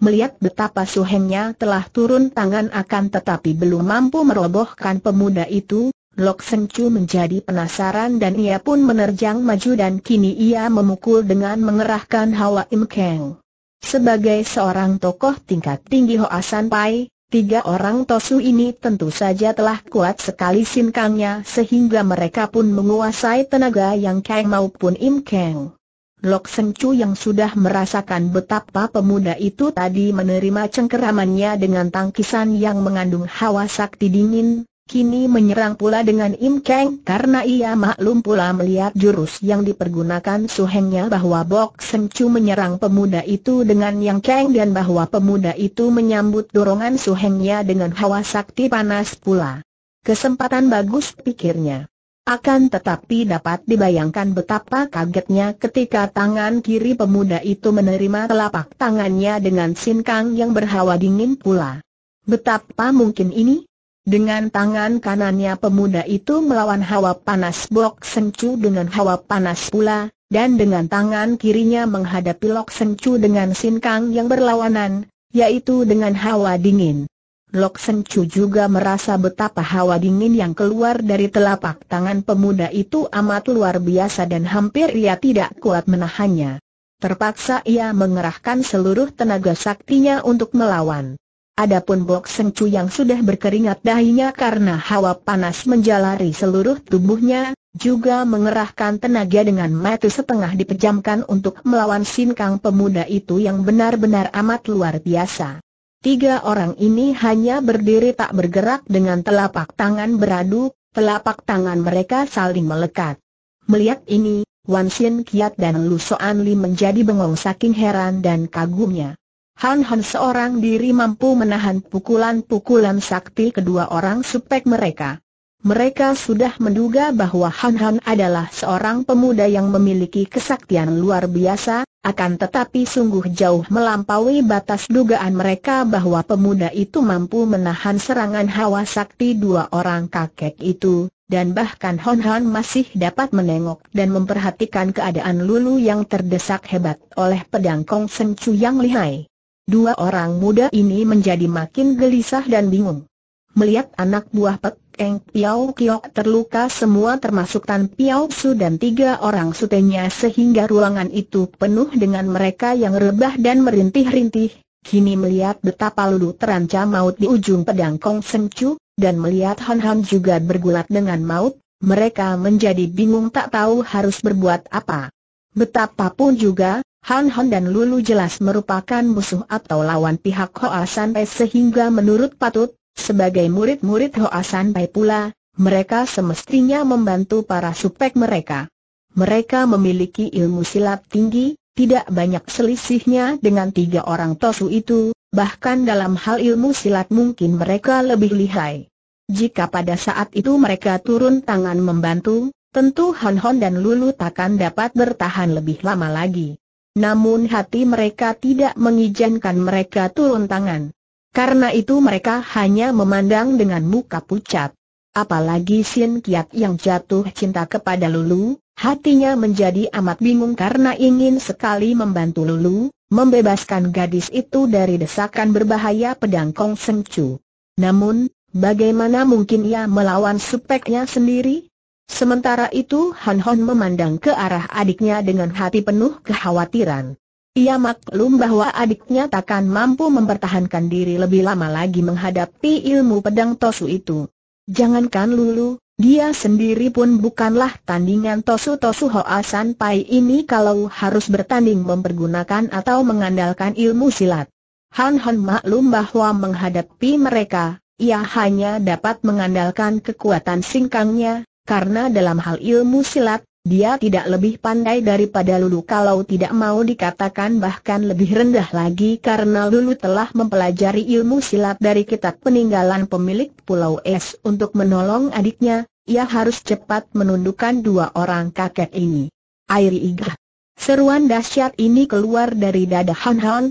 Melihat betapa suhengnya telah turun tangan akan tetapi belum mampu merobohkan pemuda itu, Lok Chu menjadi penasaran dan ia pun menerjang maju dan kini ia memukul dengan mengerahkan Hawa Im Keng. Sebagai seorang tokoh tingkat tinggi Hoa San Pai, tiga orang Tosu ini tentu saja telah kuat sekali sinkangnya sehingga mereka pun menguasai tenaga yang Keng maupun Im Keng. Lok Chu yang sudah merasakan betapa pemuda itu tadi menerima cengkeramannya dengan tangkisan yang mengandung hawa sakti dingin, Kini menyerang pula dengan Im Kang karena ia maklum pula melihat jurus yang dipergunakan suhengnya bahwa Bok Seng Chu menyerang pemuda itu dengan Yang Kang dan bahwa pemuda itu menyambut dorongan suhengnya dengan hawa sakti panas pula. Kesempatan bagus pikirnya. Akan tetapi dapat dibayangkan betapa kagetnya ketika tangan kiri pemuda itu menerima telapak tangannya dengan sinkang yang berhawa dingin pula. Betapa mungkin ini? Dengan tangan kanannya pemuda itu melawan hawa panas Bok Sencu dengan hawa panas pula, dan dengan tangan kirinya menghadapi Lok Sencu dengan sinkang yang berlawanan, yaitu dengan hawa dingin. Lok Sencu juga merasa betapa hawa dingin yang keluar dari telapak tangan pemuda itu amat luar biasa dan hampir ia tidak kuat menahannya. Terpaksa ia mengerahkan seluruh tenaga saktinya untuk melawan. Adapun Bok Seng Chu yang sudah berkeringat dahinya karena hawa panas menjalari seluruh tubuhnya, juga mengerahkan tenaga dengan mata setengah dipejamkan untuk melawan Kang pemuda itu yang benar-benar amat luar biasa. Tiga orang ini hanya berdiri tak bergerak dengan telapak tangan beradu, telapak tangan mereka saling melekat. Melihat ini, Wan Sin Kiat dan Lu Soan Li menjadi bengong saking heran dan kagumnya. Han Han seorang diri mampu menahan pukulan-pukulan sakti kedua orang supek mereka. Mereka sudah menduga bahwa Han Han adalah seorang pemuda yang memiliki kesaktian luar biasa, akan tetapi sungguh jauh melampaui batas dugaan mereka bahwa pemuda itu mampu menahan serangan hawa sakti dua orang kakek itu, dan bahkan Han Han masih dapat menengok dan memperhatikan keadaan Lulu yang terdesak hebat oleh pedang Kong Sen Chu yang lihai. Dua orang muda ini menjadi makin gelisah dan bingung. Melihat anak buah Pek Eng Piao Kiok terluka semua termasuk Tan Piao Su dan tiga orang sutenya sehingga ruangan itu penuh dengan mereka yang rebah dan merintih-rintih, kini melihat betapa Lulu terancam maut di ujung pedang Kong Seng Chu, dan melihat Han Han juga bergulat dengan maut, mereka menjadi bingung tak tahu harus berbuat apa. Betapapun juga, Han Han dan Lulu jelas merupakan musuh atau lawan pihak Hoa San Pai sehingga menurut patut, sebagai murid-murid Hoa San Pai pula, mereka semestinya membantu para supek mereka. Mereka memiliki ilmu silat tinggi, tidak banyak selisihnya dengan tiga orang tosu itu, bahkan dalam hal ilmu silat mungkin mereka lebih lihai. Jika pada saat itu mereka turun tangan membantu, tentu Han Hon dan Lulu takkan dapat bertahan lebih lama lagi. Namun hati mereka tidak mengizinkan mereka turun tangan. Karena itu mereka hanya memandang dengan muka pucat. Apalagi Sin Kiat yang jatuh cinta kepada Lulu, hatinya menjadi amat bingung karena ingin sekali membantu Lulu, membebaskan gadis itu dari desakan berbahaya pedang Kong Seng Chu. Namun, bagaimana mungkin ia melawan supeknya sendiri? Sementara itu Han Hon memandang ke arah adiknya dengan hati penuh kekhawatiran. Ia maklum bahwa adiknya takkan mampu mempertahankan diri lebih lama lagi menghadapi ilmu pedang Tosu itu. Jangankan Lulu, dia sendiri pun bukanlah tandingan Tosu-Tosu Hoa pai ini kalau harus bertanding mempergunakan atau mengandalkan ilmu silat. Han Han maklum bahwa menghadapi mereka, ia hanya dapat mengandalkan kekuatan singkangnya, karena dalam hal ilmu silat, dia tidak lebih pandai daripada Lulu kalau tidak mau dikatakan bahkan lebih rendah lagi karena Lulu telah mempelajari ilmu silat dari kitab peninggalan pemilik Pulau Es untuk menolong adiknya, ia harus cepat menundukkan dua orang kakek ini. Airi Iga. Seruan dahsyat ini keluar dari dada Han Han,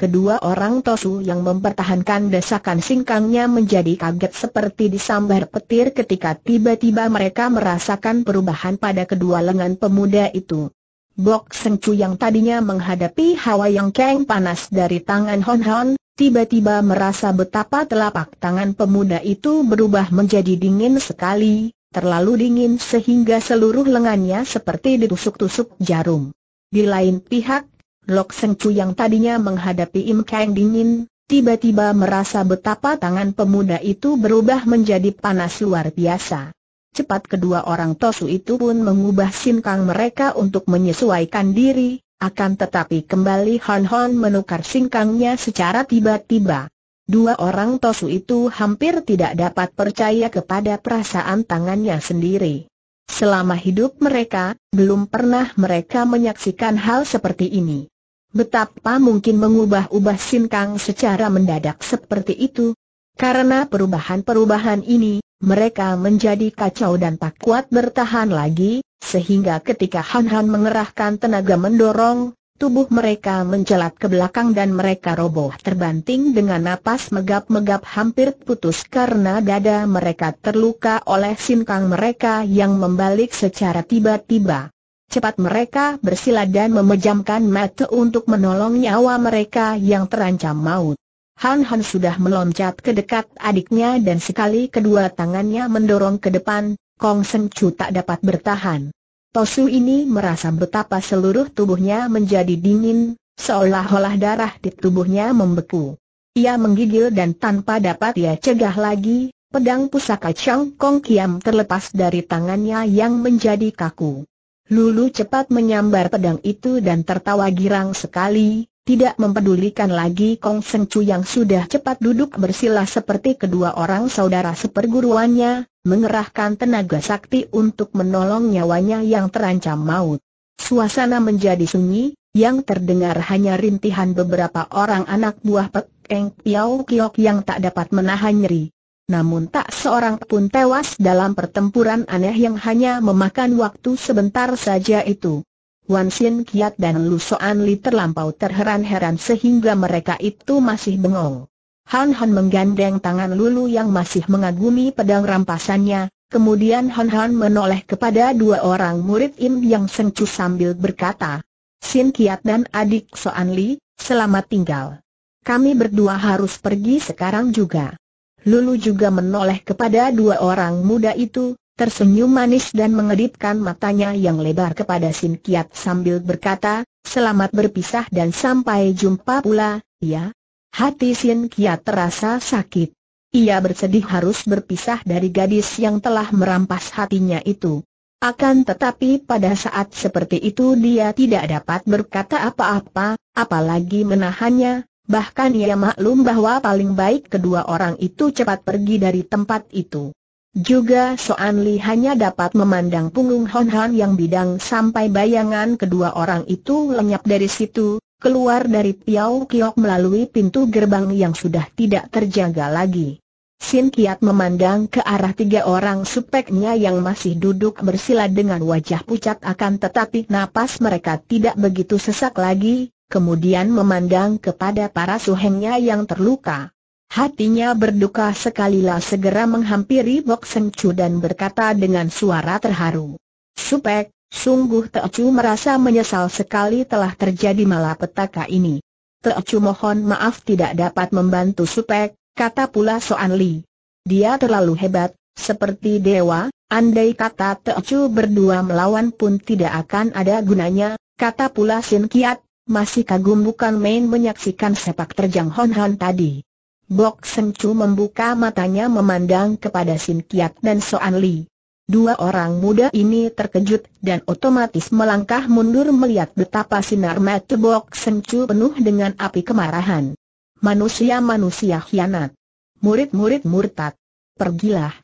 Kedua orang Tosu yang mempertahankan desakan singkangnya menjadi kaget seperti disambar petir ketika tiba-tiba mereka merasakan perubahan pada kedua lengan pemuda itu. Bok Seng Chu yang tadinya menghadapi hawa yang keng panas dari tangan Hon Hon, tiba-tiba merasa betapa telapak tangan pemuda itu berubah menjadi dingin sekali, terlalu dingin sehingga seluruh lengannya seperti ditusuk-tusuk jarum. Di lain pihak, Lok Seng Chu yang tadinya menghadapi Im Kang dingin, tiba-tiba merasa betapa tangan pemuda itu berubah menjadi panas luar biasa. Cepat kedua orang Tosu itu pun mengubah singkang mereka untuk menyesuaikan diri, akan tetapi kembali Hon Hon menukar singkangnya secara tiba-tiba. Dua orang Tosu itu hampir tidak dapat percaya kepada perasaan tangannya sendiri. Selama hidup mereka, belum pernah mereka menyaksikan hal seperti ini. Betapa mungkin mengubah-ubah Sinkang secara mendadak seperti itu? Karena perubahan-perubahan ini, mereka menjadi kacau dan tak kuat bertahan lagi, sehingga ketika Han Han mengerahkan tenaga mendorong, tubuh mereka mencelat ke belakang dan mereka roboh terbanting dengan napas megap-megap hampir putus karena dada mereka terluka oleh sinkang mereka yang membalik secara tiba-tiba. Cepat mereka bersilat dan memejamkan mata untuk menolong nyawa mereka yang terancam maut. Han Han sudah meloncat ke dekat adiknya dan sekali kedua tangannya mendorong ke depan, Kong Seng Chu tak dapat bertahan. Tosu ini merasa betapa seluruh tubuhnya menjadi dingin, seolah-olah darah di tubuhnya membeku. Ia menggigil dan tanpa dapat ia cegah lagi, pedang pusaka Chang Kong Kiam terlepas dari tangannya yang menjadi kaku. Lulu cepat menyambar pedang itu dan tertawa girang sekali, tidak mempedulikan lagi Kong Seng Chu yang sudah cepat duduk bersila seperti kedua orang saudara seperguruannya, mengerahkan tenaga sakti untuk menolong nyawanya yang terancam maut. Suasana menjadi sunyi, yang terdengar hanya rintihan beberapa orang anak buah Pek Eng Piao Kiok yang tak dapat menahan nyeri namun tak seorang pun tewas dalam pertempuran aneh yang hanya memakan waktu sebentar saja itu. Wan Xin Kiat dan Lu Soan Li terlampau terheran-heran sehingga mereka itu masih bengong. Han Han menggandeng tangan Lulu yang masih mengagumi pedang rampasannya, kemudian Han Han menoleh kepada dua orang murid Im yang sengcu sambil berkata, Xin Kiat dan adik Soan Li, selamat tinggal. Kami berdua harus pergi sekarang juga. Lulu juga menoleh kepada dua orang muda itu, tersenyum manis dan mengedipkan matanya yang lebar kepada Sin Kiat sambil berkata, selamat berpisah dan sampai jumpa pula, ya. Hati Sin Kiat terasa sakit. Ia bersedih harus berpisah dari gadis yang telah merampas hatinya itu. Akan tetapi pada saat seperti itu dia tidak dapat berkata apa-apa, apalagi menahannya, Bahkan ia maklum bahwa paling baik kedua orang itu cepat pergi dari tempat itu. Juga Soan Li hanya dapat memandang punggung Hon Han yang bidang sampai bayangan kedua orang itu lenyap dari situ, keluar dari Piau Kiok melalui pintu gerbang yang sudah tidak terjaga lagi. Sin Kiat memandang ke arah tiga orang supeknya yang masih duduk bersila dengan wajah pucat akan tetapi napas mereka tidak begitu sesak lagi, kemudian memandang kepada para suhengnya yang terluka. Hatinya berduka sekalilah segera menghampiri Bok Seng Chu dan berkata dengan suara terharu. Supek, sungguh Chu merasa menyesal sekali telah terjadi malapetaka ini. Chu mohon maaf tidak dapat membantu Supek, kata pula Soan Li. Dia terlalu hebat, seperti dewa, andai kata Chu berdua melawan pun tidak akan ada gunanya, kata pula Sin Kiat, masih kagum bukan main menyaksikan sepak terjang Hon Han tadi. Bok Sem Chu membuka matanya memandang kepada Sin Kiat dan Soan Li. Dua orang muda ini terkejut dan otomatis melangkah mundur melihat betapa sinar mata Bok Sem Chu penuh dengan api kemarahan. Manusia-manusia khianat. Murid-murid murtad. Pergilah.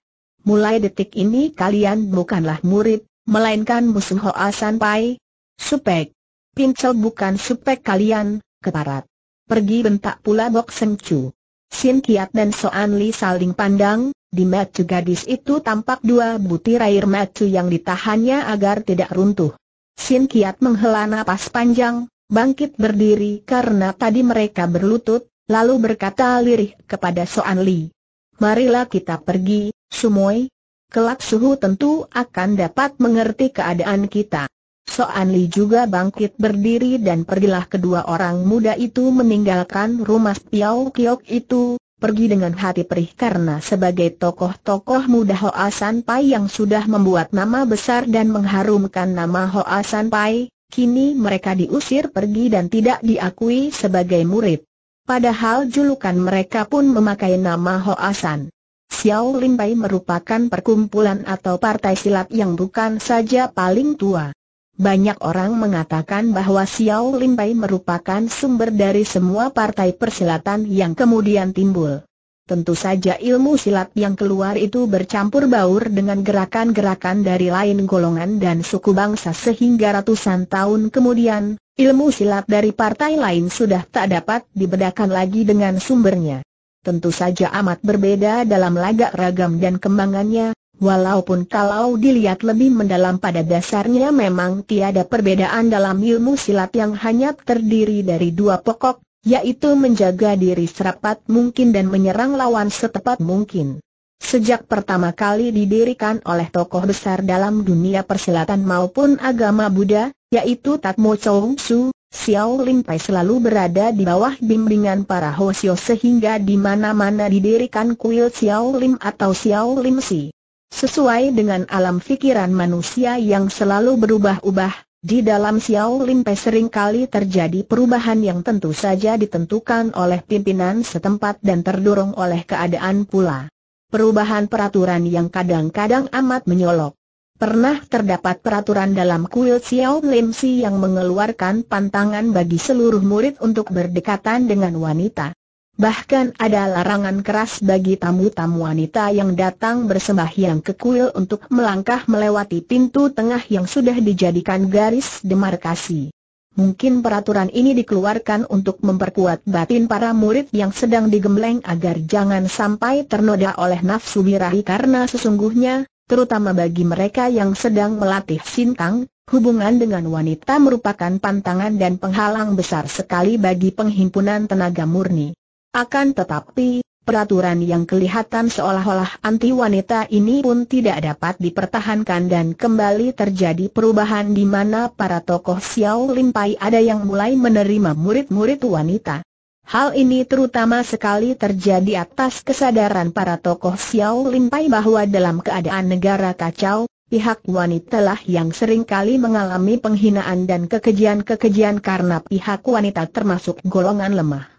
Mulai detik ini kalian bukanlah murid, melainkan musuh Hoa San Pai. Supek. Pincel bukan supek kalian, keparat. Pergi bentak pula Bok Chu. Sin Kiat dan Soan Li saling pandang, di mata gadis itu tampak dua butir air mata yang ditahannya agar tidak runtuh. Sin Kiat menghela nafas panjang, bangkit berdiri karena tadi mereka berlutut, lalu berkata lirih kepada Soan Li. Marilah kita pergi, Sumoi. Kelak suhu tentu akan dapat mengerti keadaan kita. Soan Li juga bangkit berdiri dan pergilah kedua orang muda itu meninggalkan rumah Piao Kiok itu, pergi dengan hati perih karena sebagai tokoh-tokoh muda Hoa San Pai yang sudah membuat nama besar dan mengharumkan nama Hoa San Pai, kini mereka diusir pergi dan tidak diakui sebagai murid. Padahal julukan mereka pun memakai nama Hoa San. Xiao Pai merupakan perkumpulan atau partai silat yang bukan saja paling tua banyak orang mengatakan bahwa Xiao Pai merupakan sumber dari semua partai persilatan yang kemudian timbul. Tentu saja ilmu silat yang keluar itu bercampur baur dengan gerakan-gerakan dari lain golongan dan suku bangsa sehingga ratusan tahun kemudian, ilmu silat dari partai lain sudah tak dapat dibedakan lagi dengan sumbernya. Tentu saja amat berbeda dalam lagak ragam dan kembangannya, Walaupun kalau dilihat lebih mendalam pada dasarnya memang tiada perbedaan dalam ilmu silat yang hanya terdiri dari dua pokok, yaitu menjaga diri serapat mungkin dan menyerang lawan setepat mungkin. Sejak pertama kali didirikan oleh tokoh besar dalam dunia persilatan maupun agama Buddha, yaitu Tatmo Chong Su, Xiao Lim Pai selalu berada di bawah bimbingan para Hoshio sehingga di mana-mana didirikan kuil Xiao Lim atau Xiao Lim Si. Sesuai dengan alam fikiran manusia yang selalu berubah-ubah, di dalam Xiao Limpe kali terjadi perubahan yang tentu saja ditentukan oleh pimpinan setempat dan terdorong oleh keadaan pula. Perubahan peraturan yang kadang-kadang amat menyolok. Pernah terdapat peraturan dalam kuil Xiao Lim Si yang mengeluarkan pantangan bagi seluruh murid untuk berdekatan dengan wanita. Bahkan ada larangan keras bagi tamu-tamu wanita yang datang bersembahyang ke kuil untuk melangkah melewati pintu tengah yang sudah dijadikan garis demarkasi. Mungkin peraturan ini dikeluarkan untuk memperkuat batin para murid yang sedang digembleng agar jangan sampai ternoda oleh nafsu birahi karena sesungguhnya, terutama bagi mereka yang sedang melatih sintang, hubungan dengan wanita merupakan pantangan dan penghalang besar sekali bagi penghimpunan tenaga murni. Akan tetapi, peraturan yang kelihatan seolah-olah anti wanita ini pun tidak dapat dipertahankan dan kembali terjadi perubahan di mana para tokoh Xiao Limpai ada yang mulai menerima murid-murid wanita. Hal ini terutama sekali terjadi atas kesadaran para tokoh Xiao Limpai bahwa dalam keadaan negara kacau, pihak wanita telah yang sering kali mengalami penghinaan dan kekejian-kekejian karena pihak wanita termasuk golongan lemah.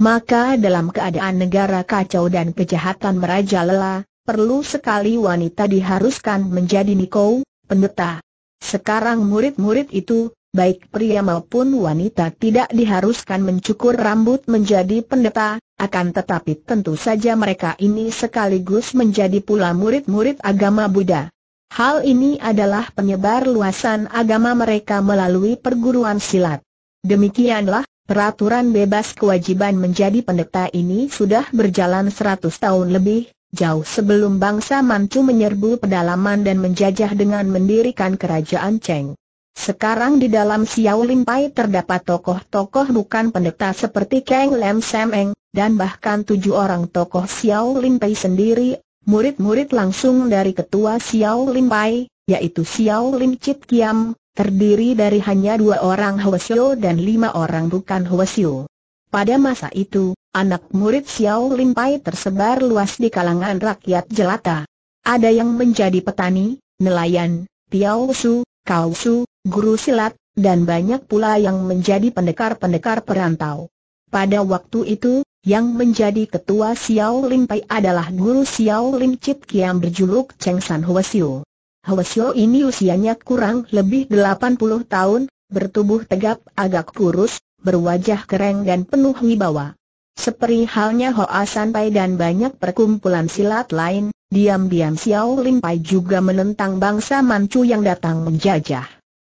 Maka dalam keadaan negara kacau dan kejahatan merajalela, perlu sekali wanita diharuskan menjadi nikau, pendeta. Sekarang murid-murid itu, baik pria maupun wanita tidak diharuskan mencukur rambut menjadi pendeta, akan tetapi tentu saja mereka ini sekaligus menjadi pula murid-murid agama Buddha. Hal ini adalah penyebar luasan agama mereka melalui perguruan silat. Demikianlah Peraturan bebas kewajiban menjadi pendeta ini sudah berjalan 100 tahun lebih, jauh sebelum bangsa Manchu menyerbu pedalaman dan menjajah dengan mendirikan kerajaan Cheng. Sekarang di dalam Xiao Pai terdapat tokoh-tokoh bukan pendeta seperti Kang Lam Sameng dan bahkan tujuh orang tokoh Xiao Pai sendiri, murid-murid langsung dari ketua Xiao Pai, yaitu Xiao Lim Chit Kiam, terdiri dari hanya dua orang Hwasyo dan lima orang bukan Hwasyo. Pada masa itu, anak murid Xiao Pai tersebar luas di kalangan rakyat jelata. Ada yang menjadi petani, nelayan, piausu, kausu, guru silat, dan banyak pula yang menjadi pendekar-pendekar perantau. Pada waktu itu, yang menjadi ketua Xiao Lim Pai adalah guru Xiao Lim Chit kiam berjuluk Cheng San Hwa Hwasyo ini usianya kurang lebih 80 tahun, bertubuh tegap agak kurus, berwajah kereng dan penuh wibawa. Seperti halnya Hoa Sanpai dan banyak perkumpulan silat lain, diam-diam Xiao Lim Pai juga menentang bangsa Manchu yang datang menjajah.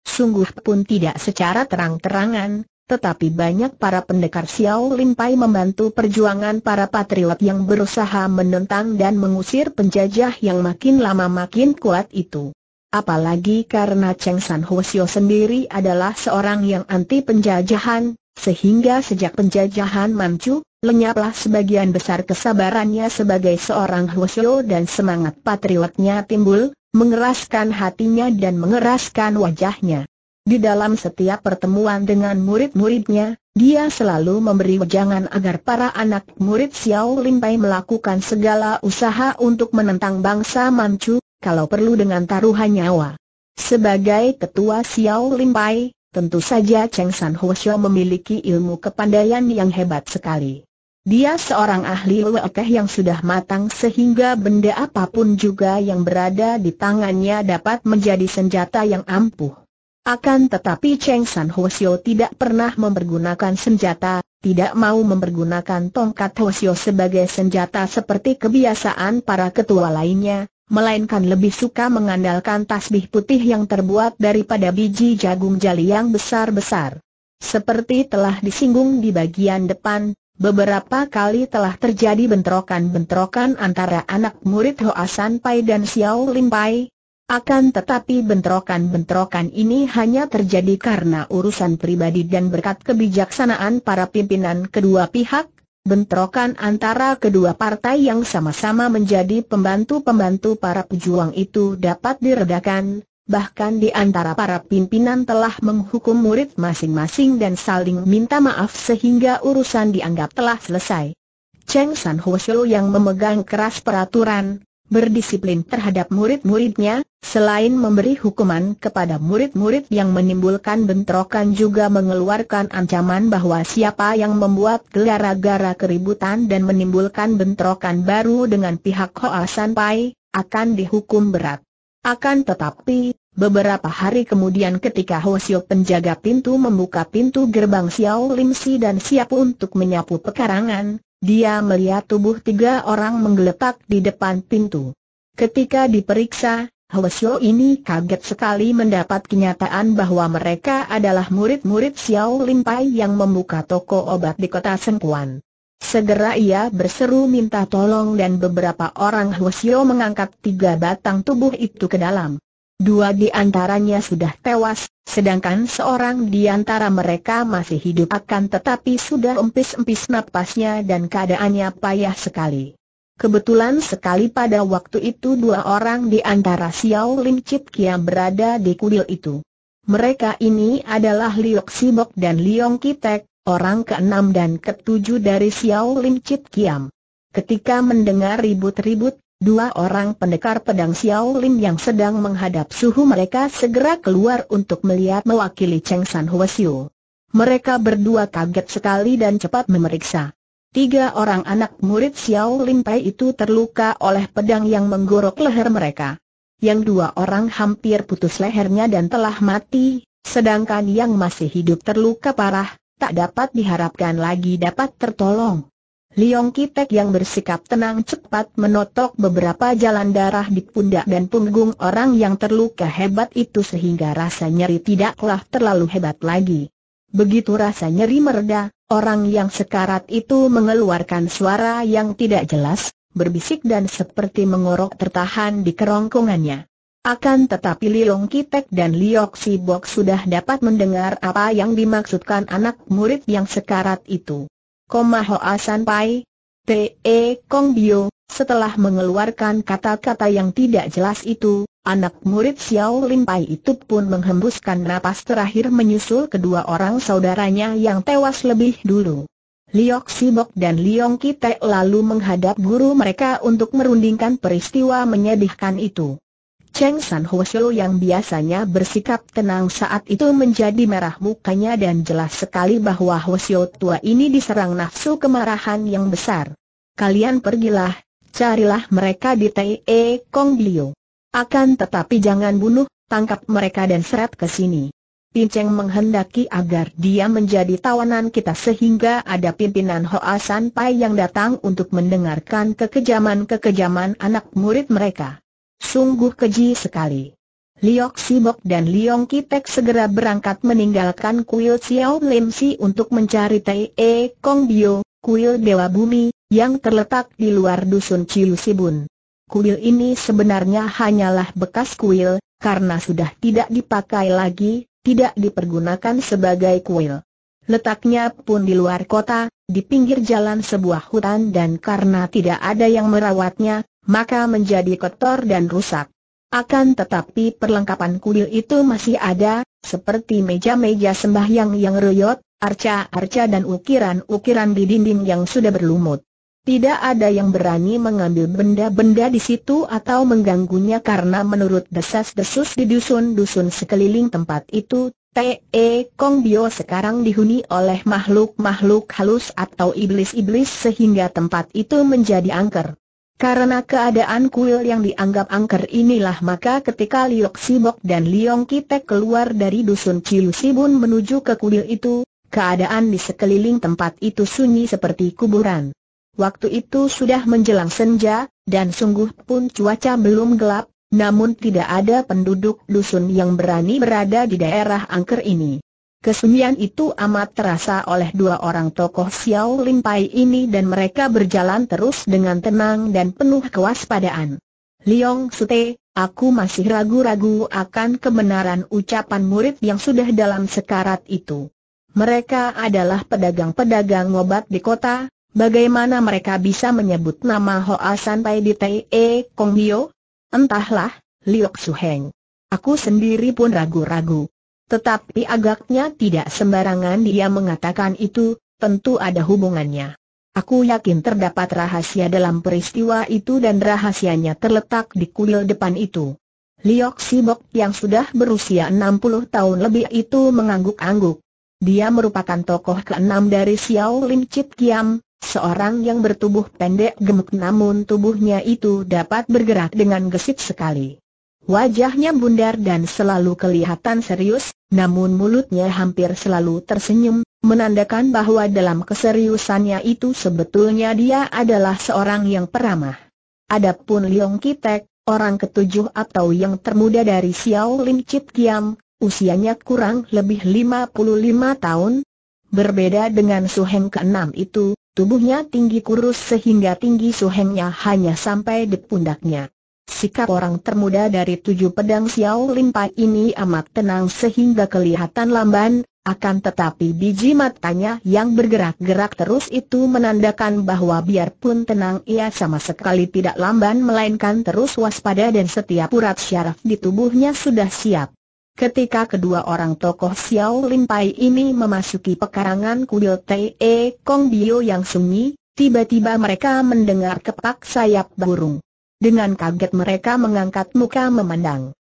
Sungguh pun tidak secara terang-terangan, tetapi banyak para pendekar Xiao Limpai membantu perjuangan para patriot yang berusaha menentang dan mengusir penjajah yang makin lama makin kuat itu. Apalagi karena Cheng San Hosio sendiri adalah seorang yang anti penjajahan, sehingga sejak penjajahan Manchu, lenyaplah sebagian besar kesabarannya sebagai seorang Hosio dan semangat patriotnya timbul, mengeraskan hatinya dan mengeraskan wajahnya. Di dalam setiap pertemuan dengan murid-muridnya, dia selalu memberi wejangan agar para anak murid Xiao Pai melakukan segala usaha untuk menentang bangsa Manchu, kalau perlu dengan taruhan nyawa. Sebagai ketua Xiao Pai, tentu saja Cheng San Hwasyo memiliki ilmu kepandaian yang hebat sekali. Dia seorang ahli wekeh yang sudah matang sehingga benda apapun juga yang berada di tangannya dapat menjadi senjata yang ampuh. Akan tetapi Cheng San Hosio tidak pernah mempergunakan senjata, tidak mau mempergunakan tongkat Hosio sebagai senjata seperti kebiasaan para ketua lainnya, melainkan lebih suka mengandalkan tasbih putih yang terbuat daripada biji jagung jali yang besar-besar. Seperti telah disinggung di bagian depan, beberapa kali telah terjadi bentrokan-bentrokan antara anak murid Hoa San Pai dan Xiao Lim Pai, akan tetapi bentrokan-bentrokan ini hanya terjadi karena urusan pribadi dan berkat kebijaksanaan para pimpinan kedua pihak, bentrokan antara kedua partai yang sama-sama menjadi pembantu-pembantu para pejuang itu dapat diredakan, bahkan di antara para pimpinan telah menghukum murid masing-masing dan saling minta maaf sehingga urusan dianggap telah selesai. Cheng San Ho yang memegang keras peraturan, berdisiplin terhadap murid-muridnya, selain memberi hukuman kepada murid-murid yang menimbulkan bentrokan juga mengeluarkan ancaman bahwa siapa yang membuat gara-gara keributan dan menimbulkan bentrokan baru dengan pihak Hoa Sanpai, akan dihukum berat. Akan tetapi, beberapa hari kemudian ketika Hosio penjaga pintu membuka pintu gerbang Xiao Lim Si dan siap untuk menyapu pekarangan, dia melihat tubuh tiga orang menggeletak di depan pintu. Ketika diperiksa, Hwasyo ini kaget sekali mendapat kenyataan bahwa mereka adalah murid-murid Xiao Limpai yang membuka toko obat di kota Sengkuan. Segera ia berseru minta tolong dan beberapa orang Hwasyo mengangkat tiga batang tubuh itu ke dalam. Dua di antaranya sudah tewas, sedangkan seorang di antara mereka masih hidup akan tetapi sudah empis-empis napasnya dan keadaannya payah sekali. Kebetulan sekali pada waktu itu dua orang di antara Xiao Lim Chit Kiam berada di kudil itu. Mereka ini adalah Liu Sibok dan Liong Kitek, orang keenam dan ketujuh dari Xiao Lim Chit Kiam. Ketika mendengar ribut-ribut, Dua orang pendekar pedang Xiao Lin yang sedang menghadap suhu mereka segera keluar untuk melihat mewakili Cheng San Huasiu. Mereka berdua kaget sekali dan cepat memeriksa. Tiga orang anak murid Xiao Lin Pai itu terluka oleh pedang yang menggorok leher mereka. Yang dua orang hampir putus lehernya dan telah mati, sedangkan yang masih hidup terluka parah, tak dapat diharapkan lagi dapat tertolong. Liong Kitek yang bersikap tenang cepat menotok beberapa jalan darah di pundak dan punggung orang yang terluka hebat itu sehingga rasa nyeri tidaklah terlalu hebat lagi. Begitu rasa nyeri mereda, orang yang sekarat itu mengeluarkan suara yang tidak jelas, berbisik dan seperti mengorok tertahan di kerongkongannya. Akan tetapi Liong Kitek dan Liok Sibok sudah dapat mendengar apa yang dimaksudkan anak murid yang sekarat itu. Koma Komahoa Sanpai, T.E. Kong Bio, setelah mengeluarkan kata-kata yang tidak jelas itu, anak murid Xiao Lim Pai itu pun menghembuskan napas terakhir menyusul kedua orang saudaranya yang tewas lebih dulu. Liok Sibok dan Liong Kite lalu menghadap guru mereka untuk merundingkan peristiwa menyedihkan itu. Cheng San Hoshu yang biasanya bersikap tenang saat itu menjadi merah mukanya dan jelas sekali bahwa Hoshu tua ini diserang nafsu kemarahan yang besar. Kalian pergilah, carilah mereka di E Kong Bio. Akan tetapi jangan bunuh, tangkap mereka dan seret ke sini. Pin Cheng menghendaki agar dia menjadi tawanan kita sehingga ada pimpinan Hoa San Pai yang datang untuk mendengarkan kekejaman-kekejaman anak murid mereka. Sungguh keji sekali. Liok Sibok dan Liong Kitek segera berangkat meninggalkan kuil Xiao Lim Si untuk mencari Tai E Kong Bio, kuil Dewa Bumi, yang terletak di luar dusun Ciu Sibun. Kuil ini sebenarnya hanyalah bekas kuil, karena sudah tidak dipakai lagi, tidak dipergunakan sebagai kuil. Letaknya pun di luar kota, di pinggir jalan sebuah hutan dan karena tidak ada yang merawatnya, maka menjadi kotor dan rusak. Akan tetapi perlengkapan kuil itu masih ada, seperti meja-meja sembahyang yang royot, arca-arca dan ukiran-ukiran di dinding yang sudah berlumut. Tidak ada yang berani mengambil benda-benda di situ atau mengganggunya karena menurut desas-desus di dusun-dusun sekeliling tempat itu, T.E. E Kong Bio sekarang dihuni oleh makhluk-makhluk halus atau iblis-iblis sehingga tempat itu menjadi angker. Karena keadaan kuil yang dianggap angker inilah maka ketika Liok Sibok dan Liong Kitek keluar dari dusun Ciu Sibun menuju ke kuil itu, keadaan di sekeliling tempat itu sunyi seperti kuburan. Waktu itu sudah menjelang senja, dan sungguh pun cuaca belum gelap, namun tidak ada penduduk dusun yang berani berada di daerah angker ini. Kesunyian itu amat terasa oleh dua orang tokoh Xiao Limpai ini dan mereka berjalan terus dengan tenang dan penuh kewaspadaan. Liong Sute, aku masih ragu-ragu akan kebenaran ucapan murid yang sudah dalam sekarat itu. Mereka adalah pedagang-pedagang obat di kota, bagaimana mereka bisa menyebut nama Hoa Pai di T.E. E Kongbio? Entahlah, Liok Suheng. Aku sendiri pun ragu-ragu. Tetapi agaknya tidak sembarangan dia mengatakan itu, tentu ada hubungannya. Aku yakin terdapat rahasia dalam peristiwa itu dan rahasianya terletak di kuil depan itu. Liok Sibok yang sudah berusia 60 tahun lebih itu mengangguk-angguk. Dia merupakan tokoh keenam dari Xiao Lim Chit Kiam, seorang yang bertubuh pendek gemuk namun tubuhnya itu dapat bergerak dengan gesit sekali. Wajahnya bundar dan selalu kelihatan serius, namun mulutnya hampir selalu tersenyum, menandakan bahwa dalam keseriusannya itu sebetulnya dia adalah seorang yang peramah. Adapun Liong Kitek, orang ketujuh atau yang termuda dari Xiao Lim Chit Kiam, usianya kurang lebih 55 tahun. Berbeda dengan Suheng ke-6 itu, tubuhnya tinggi kurus sehingga tinggi Su Hengnya hanya sampai di pundaknya. Sikap orang termuda dari tujuh pedang Xiao Lin Pai ini amat tenang sehingga kelihatan lamban, akan tetapi biji matanya yang bergerak-gerak terus itu menandakan bahwa biarpun tenang ia sama sekali tidak lamban melainkan terus waspada dan setiap urat syaraf di tubuhnya sudah siap. Ketika kedua orang tokoh Xiao Lin Pai ini memasuki pekarangan kuil Te Kong Bio yang sunyi, tiba-tiba mereka mendengar kepak sayap burung. Dengan kaget mereka mengangkat muka memandang.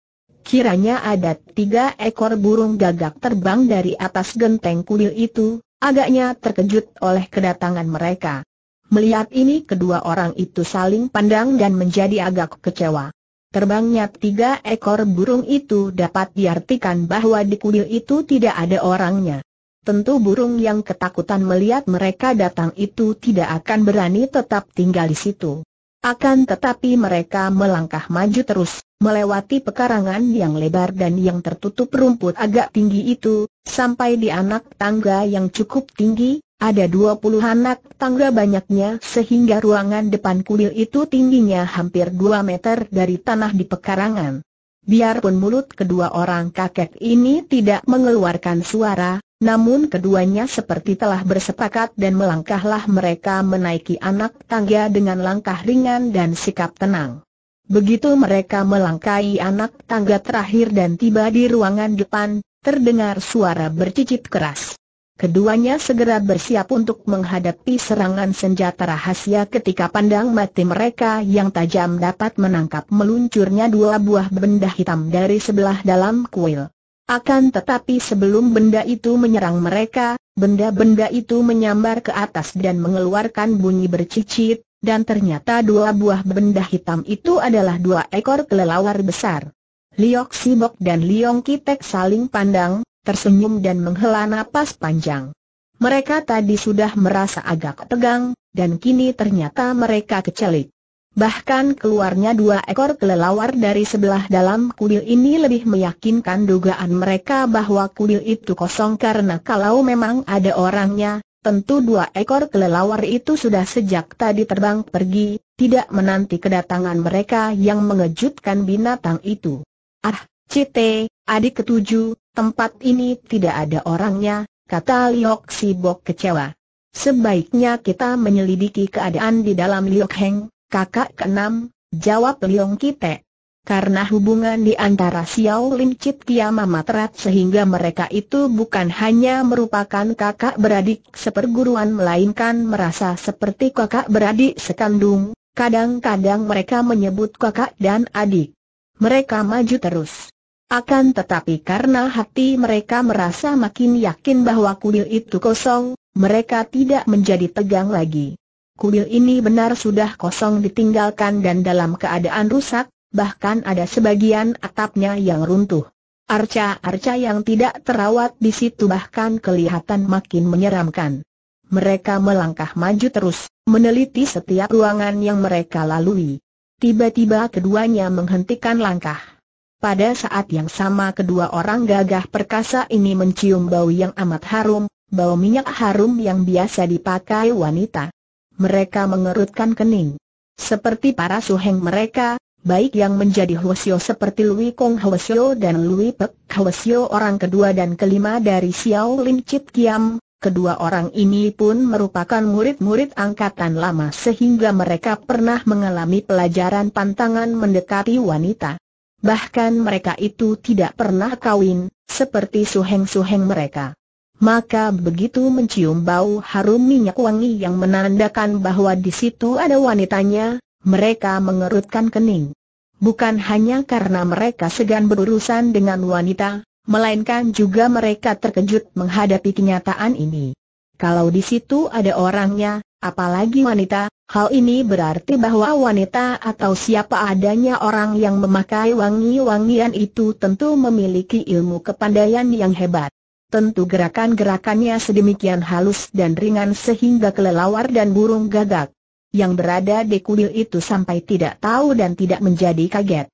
Kiranya ada tiga ekor burung gagak terbang dari atas genteng kuil itu, agaknya terkejut oleh kedatangan mereka. Melihat ini kedua orang itu saling pandang dan menjadi agak kecewa. Terbangnya tiga ekor burung itu dapat diartikan bahwa di kuil itu tidak ada orangnya. Tentu burung yang ketakutan melihat mereka datang itu tidak akan berani tetap tinggal di situ. Akan tetapi mereka melangkah maju terus, melewati pekarangan yang lebar dan yang tertutup rumput agak tinggi itu, sampai di anak tangga yang cukup tinggi, ada dua puluh anak tangga banyaknya sehingga ruangan depan kuil itu tingginya hampir dua meter dari tanah di pekarangan. Biarpun mulut kedua orang kakek ini tidak mengeluarkan suara, namun keduanya seperti telah bersepakat dan melangkahlah mereka menaiki anak tangga dengan langkah ringan dan sikap tenang. Begitu mereka melangkai anak tangga terakhir dan tiba di ruangan depan, terdengar suara bercicit keras. Keduanya segera bersiap untuk menghadapi serangan senjata rahasia ketika pandang mati mereka yang tajam dapat menangkap meluncurnya dua buah benda hitam dari sebelah dalam kuil. Akan tetapi sebelum benda itu menyerang mereka, benda-benda itu menyambar ke atas dan mengeluarkan bunyi bercicit, dan ternyata dua buah benda hitam itu adalah dua ekor kelelawar besar. Liok Sibok dan Liong Kitek saling pandang, tersenyum dan menghela napas panjang. Mereka tadi sudah merasa agak tegang, dan kini ternyata mereka kecelik. Bahkan keluarnya dua ekor kelelawar dari sebelah dalam kuil ini lebih meyakinkan dugaan mereka bahwa kuil itu kosong karena kalau memang ada orangnya, tentu dua ekor kelelawar itu sudah sejak tadi terbang pergi, tidak menanti kedatangan mereka yang mengejutkan binatang itu. Ah, Cite, adik ketujuh, tempat ini tidak ada orangnya, kata Liok Sibok kecewa. Sebaiknya kita menyelidiki keadaan di dalam Liok Heng, Kakak keenam, jawab Leong Kite. Karena hubungan di antara Xiao Lim Chit Kiam amat erat sehingga mereka itu bukan hanya merupakan kakak beradik seperguruan melainkan merasa seperti kakak beradik sekandung, kadang-kadang mereka menyebut kakak dan adik. Mereka maju terus. Akan tetapi karena hati mereka merasa makin yakin bahwa kuil itu kosong, mereka tidak menjadi tegang lagi kuil ini benar sudah kosong ditinggalkan dan dalam keadaan rusak, bahkan ada sebagian atapnya yang runtuh. Arca-arca yang tidak terawat di situ bahkan kelihatan makin menyeramkan. Mereka melangkah maju terus, meneliti setiap ruangan yang mereka lalui. Tiba-tiba keduanya menghentikan langkah. Pada saat yang sama kedua orang gagah perkasa ini mencium bau yang amat harum, bau minyak harum yang biasa dipakai wanita mereka mengerutkan kening. Seperti para suheng mereka, baik yang menjadi Hwasyo seperti Lui Kong Hwasyo dan Lui Pek Hwasyo orang kedua dan kelima dari Xiao Lim Chit Kiam, Kedua orang ini pun merupakan murid-murid angkatan lama sehingga mereka pernah mengalami pelajaran pantangan mendekati wanita. Bahkan mereka itu tidak pernah kawin, seperti suheng-suheng mereka. Maka begitu mencium bau harum minyak wangi yang menandakan bahwa di situ ada wanitanya, mereka mengerutkan kening. Bukan hanya karena mereka segan berurusan dengan wanita, melainkan juga mereka terkejut menghadapi kenyataan ini. Kalau di situ ada orangnya, apalagi wanita, hal ini berarti bahwa wanita atau siapa adanya orang yang memakai wangi-wangian itu tentu memiliki ilmu kepandaian yang hebat. Tentu gerakan-gerakannya sedemikian halus dan ringan sehingga kelelawar dan burung gagak yang berada di kuil itu sampai tidak tahu dan tidak menjadi kaget.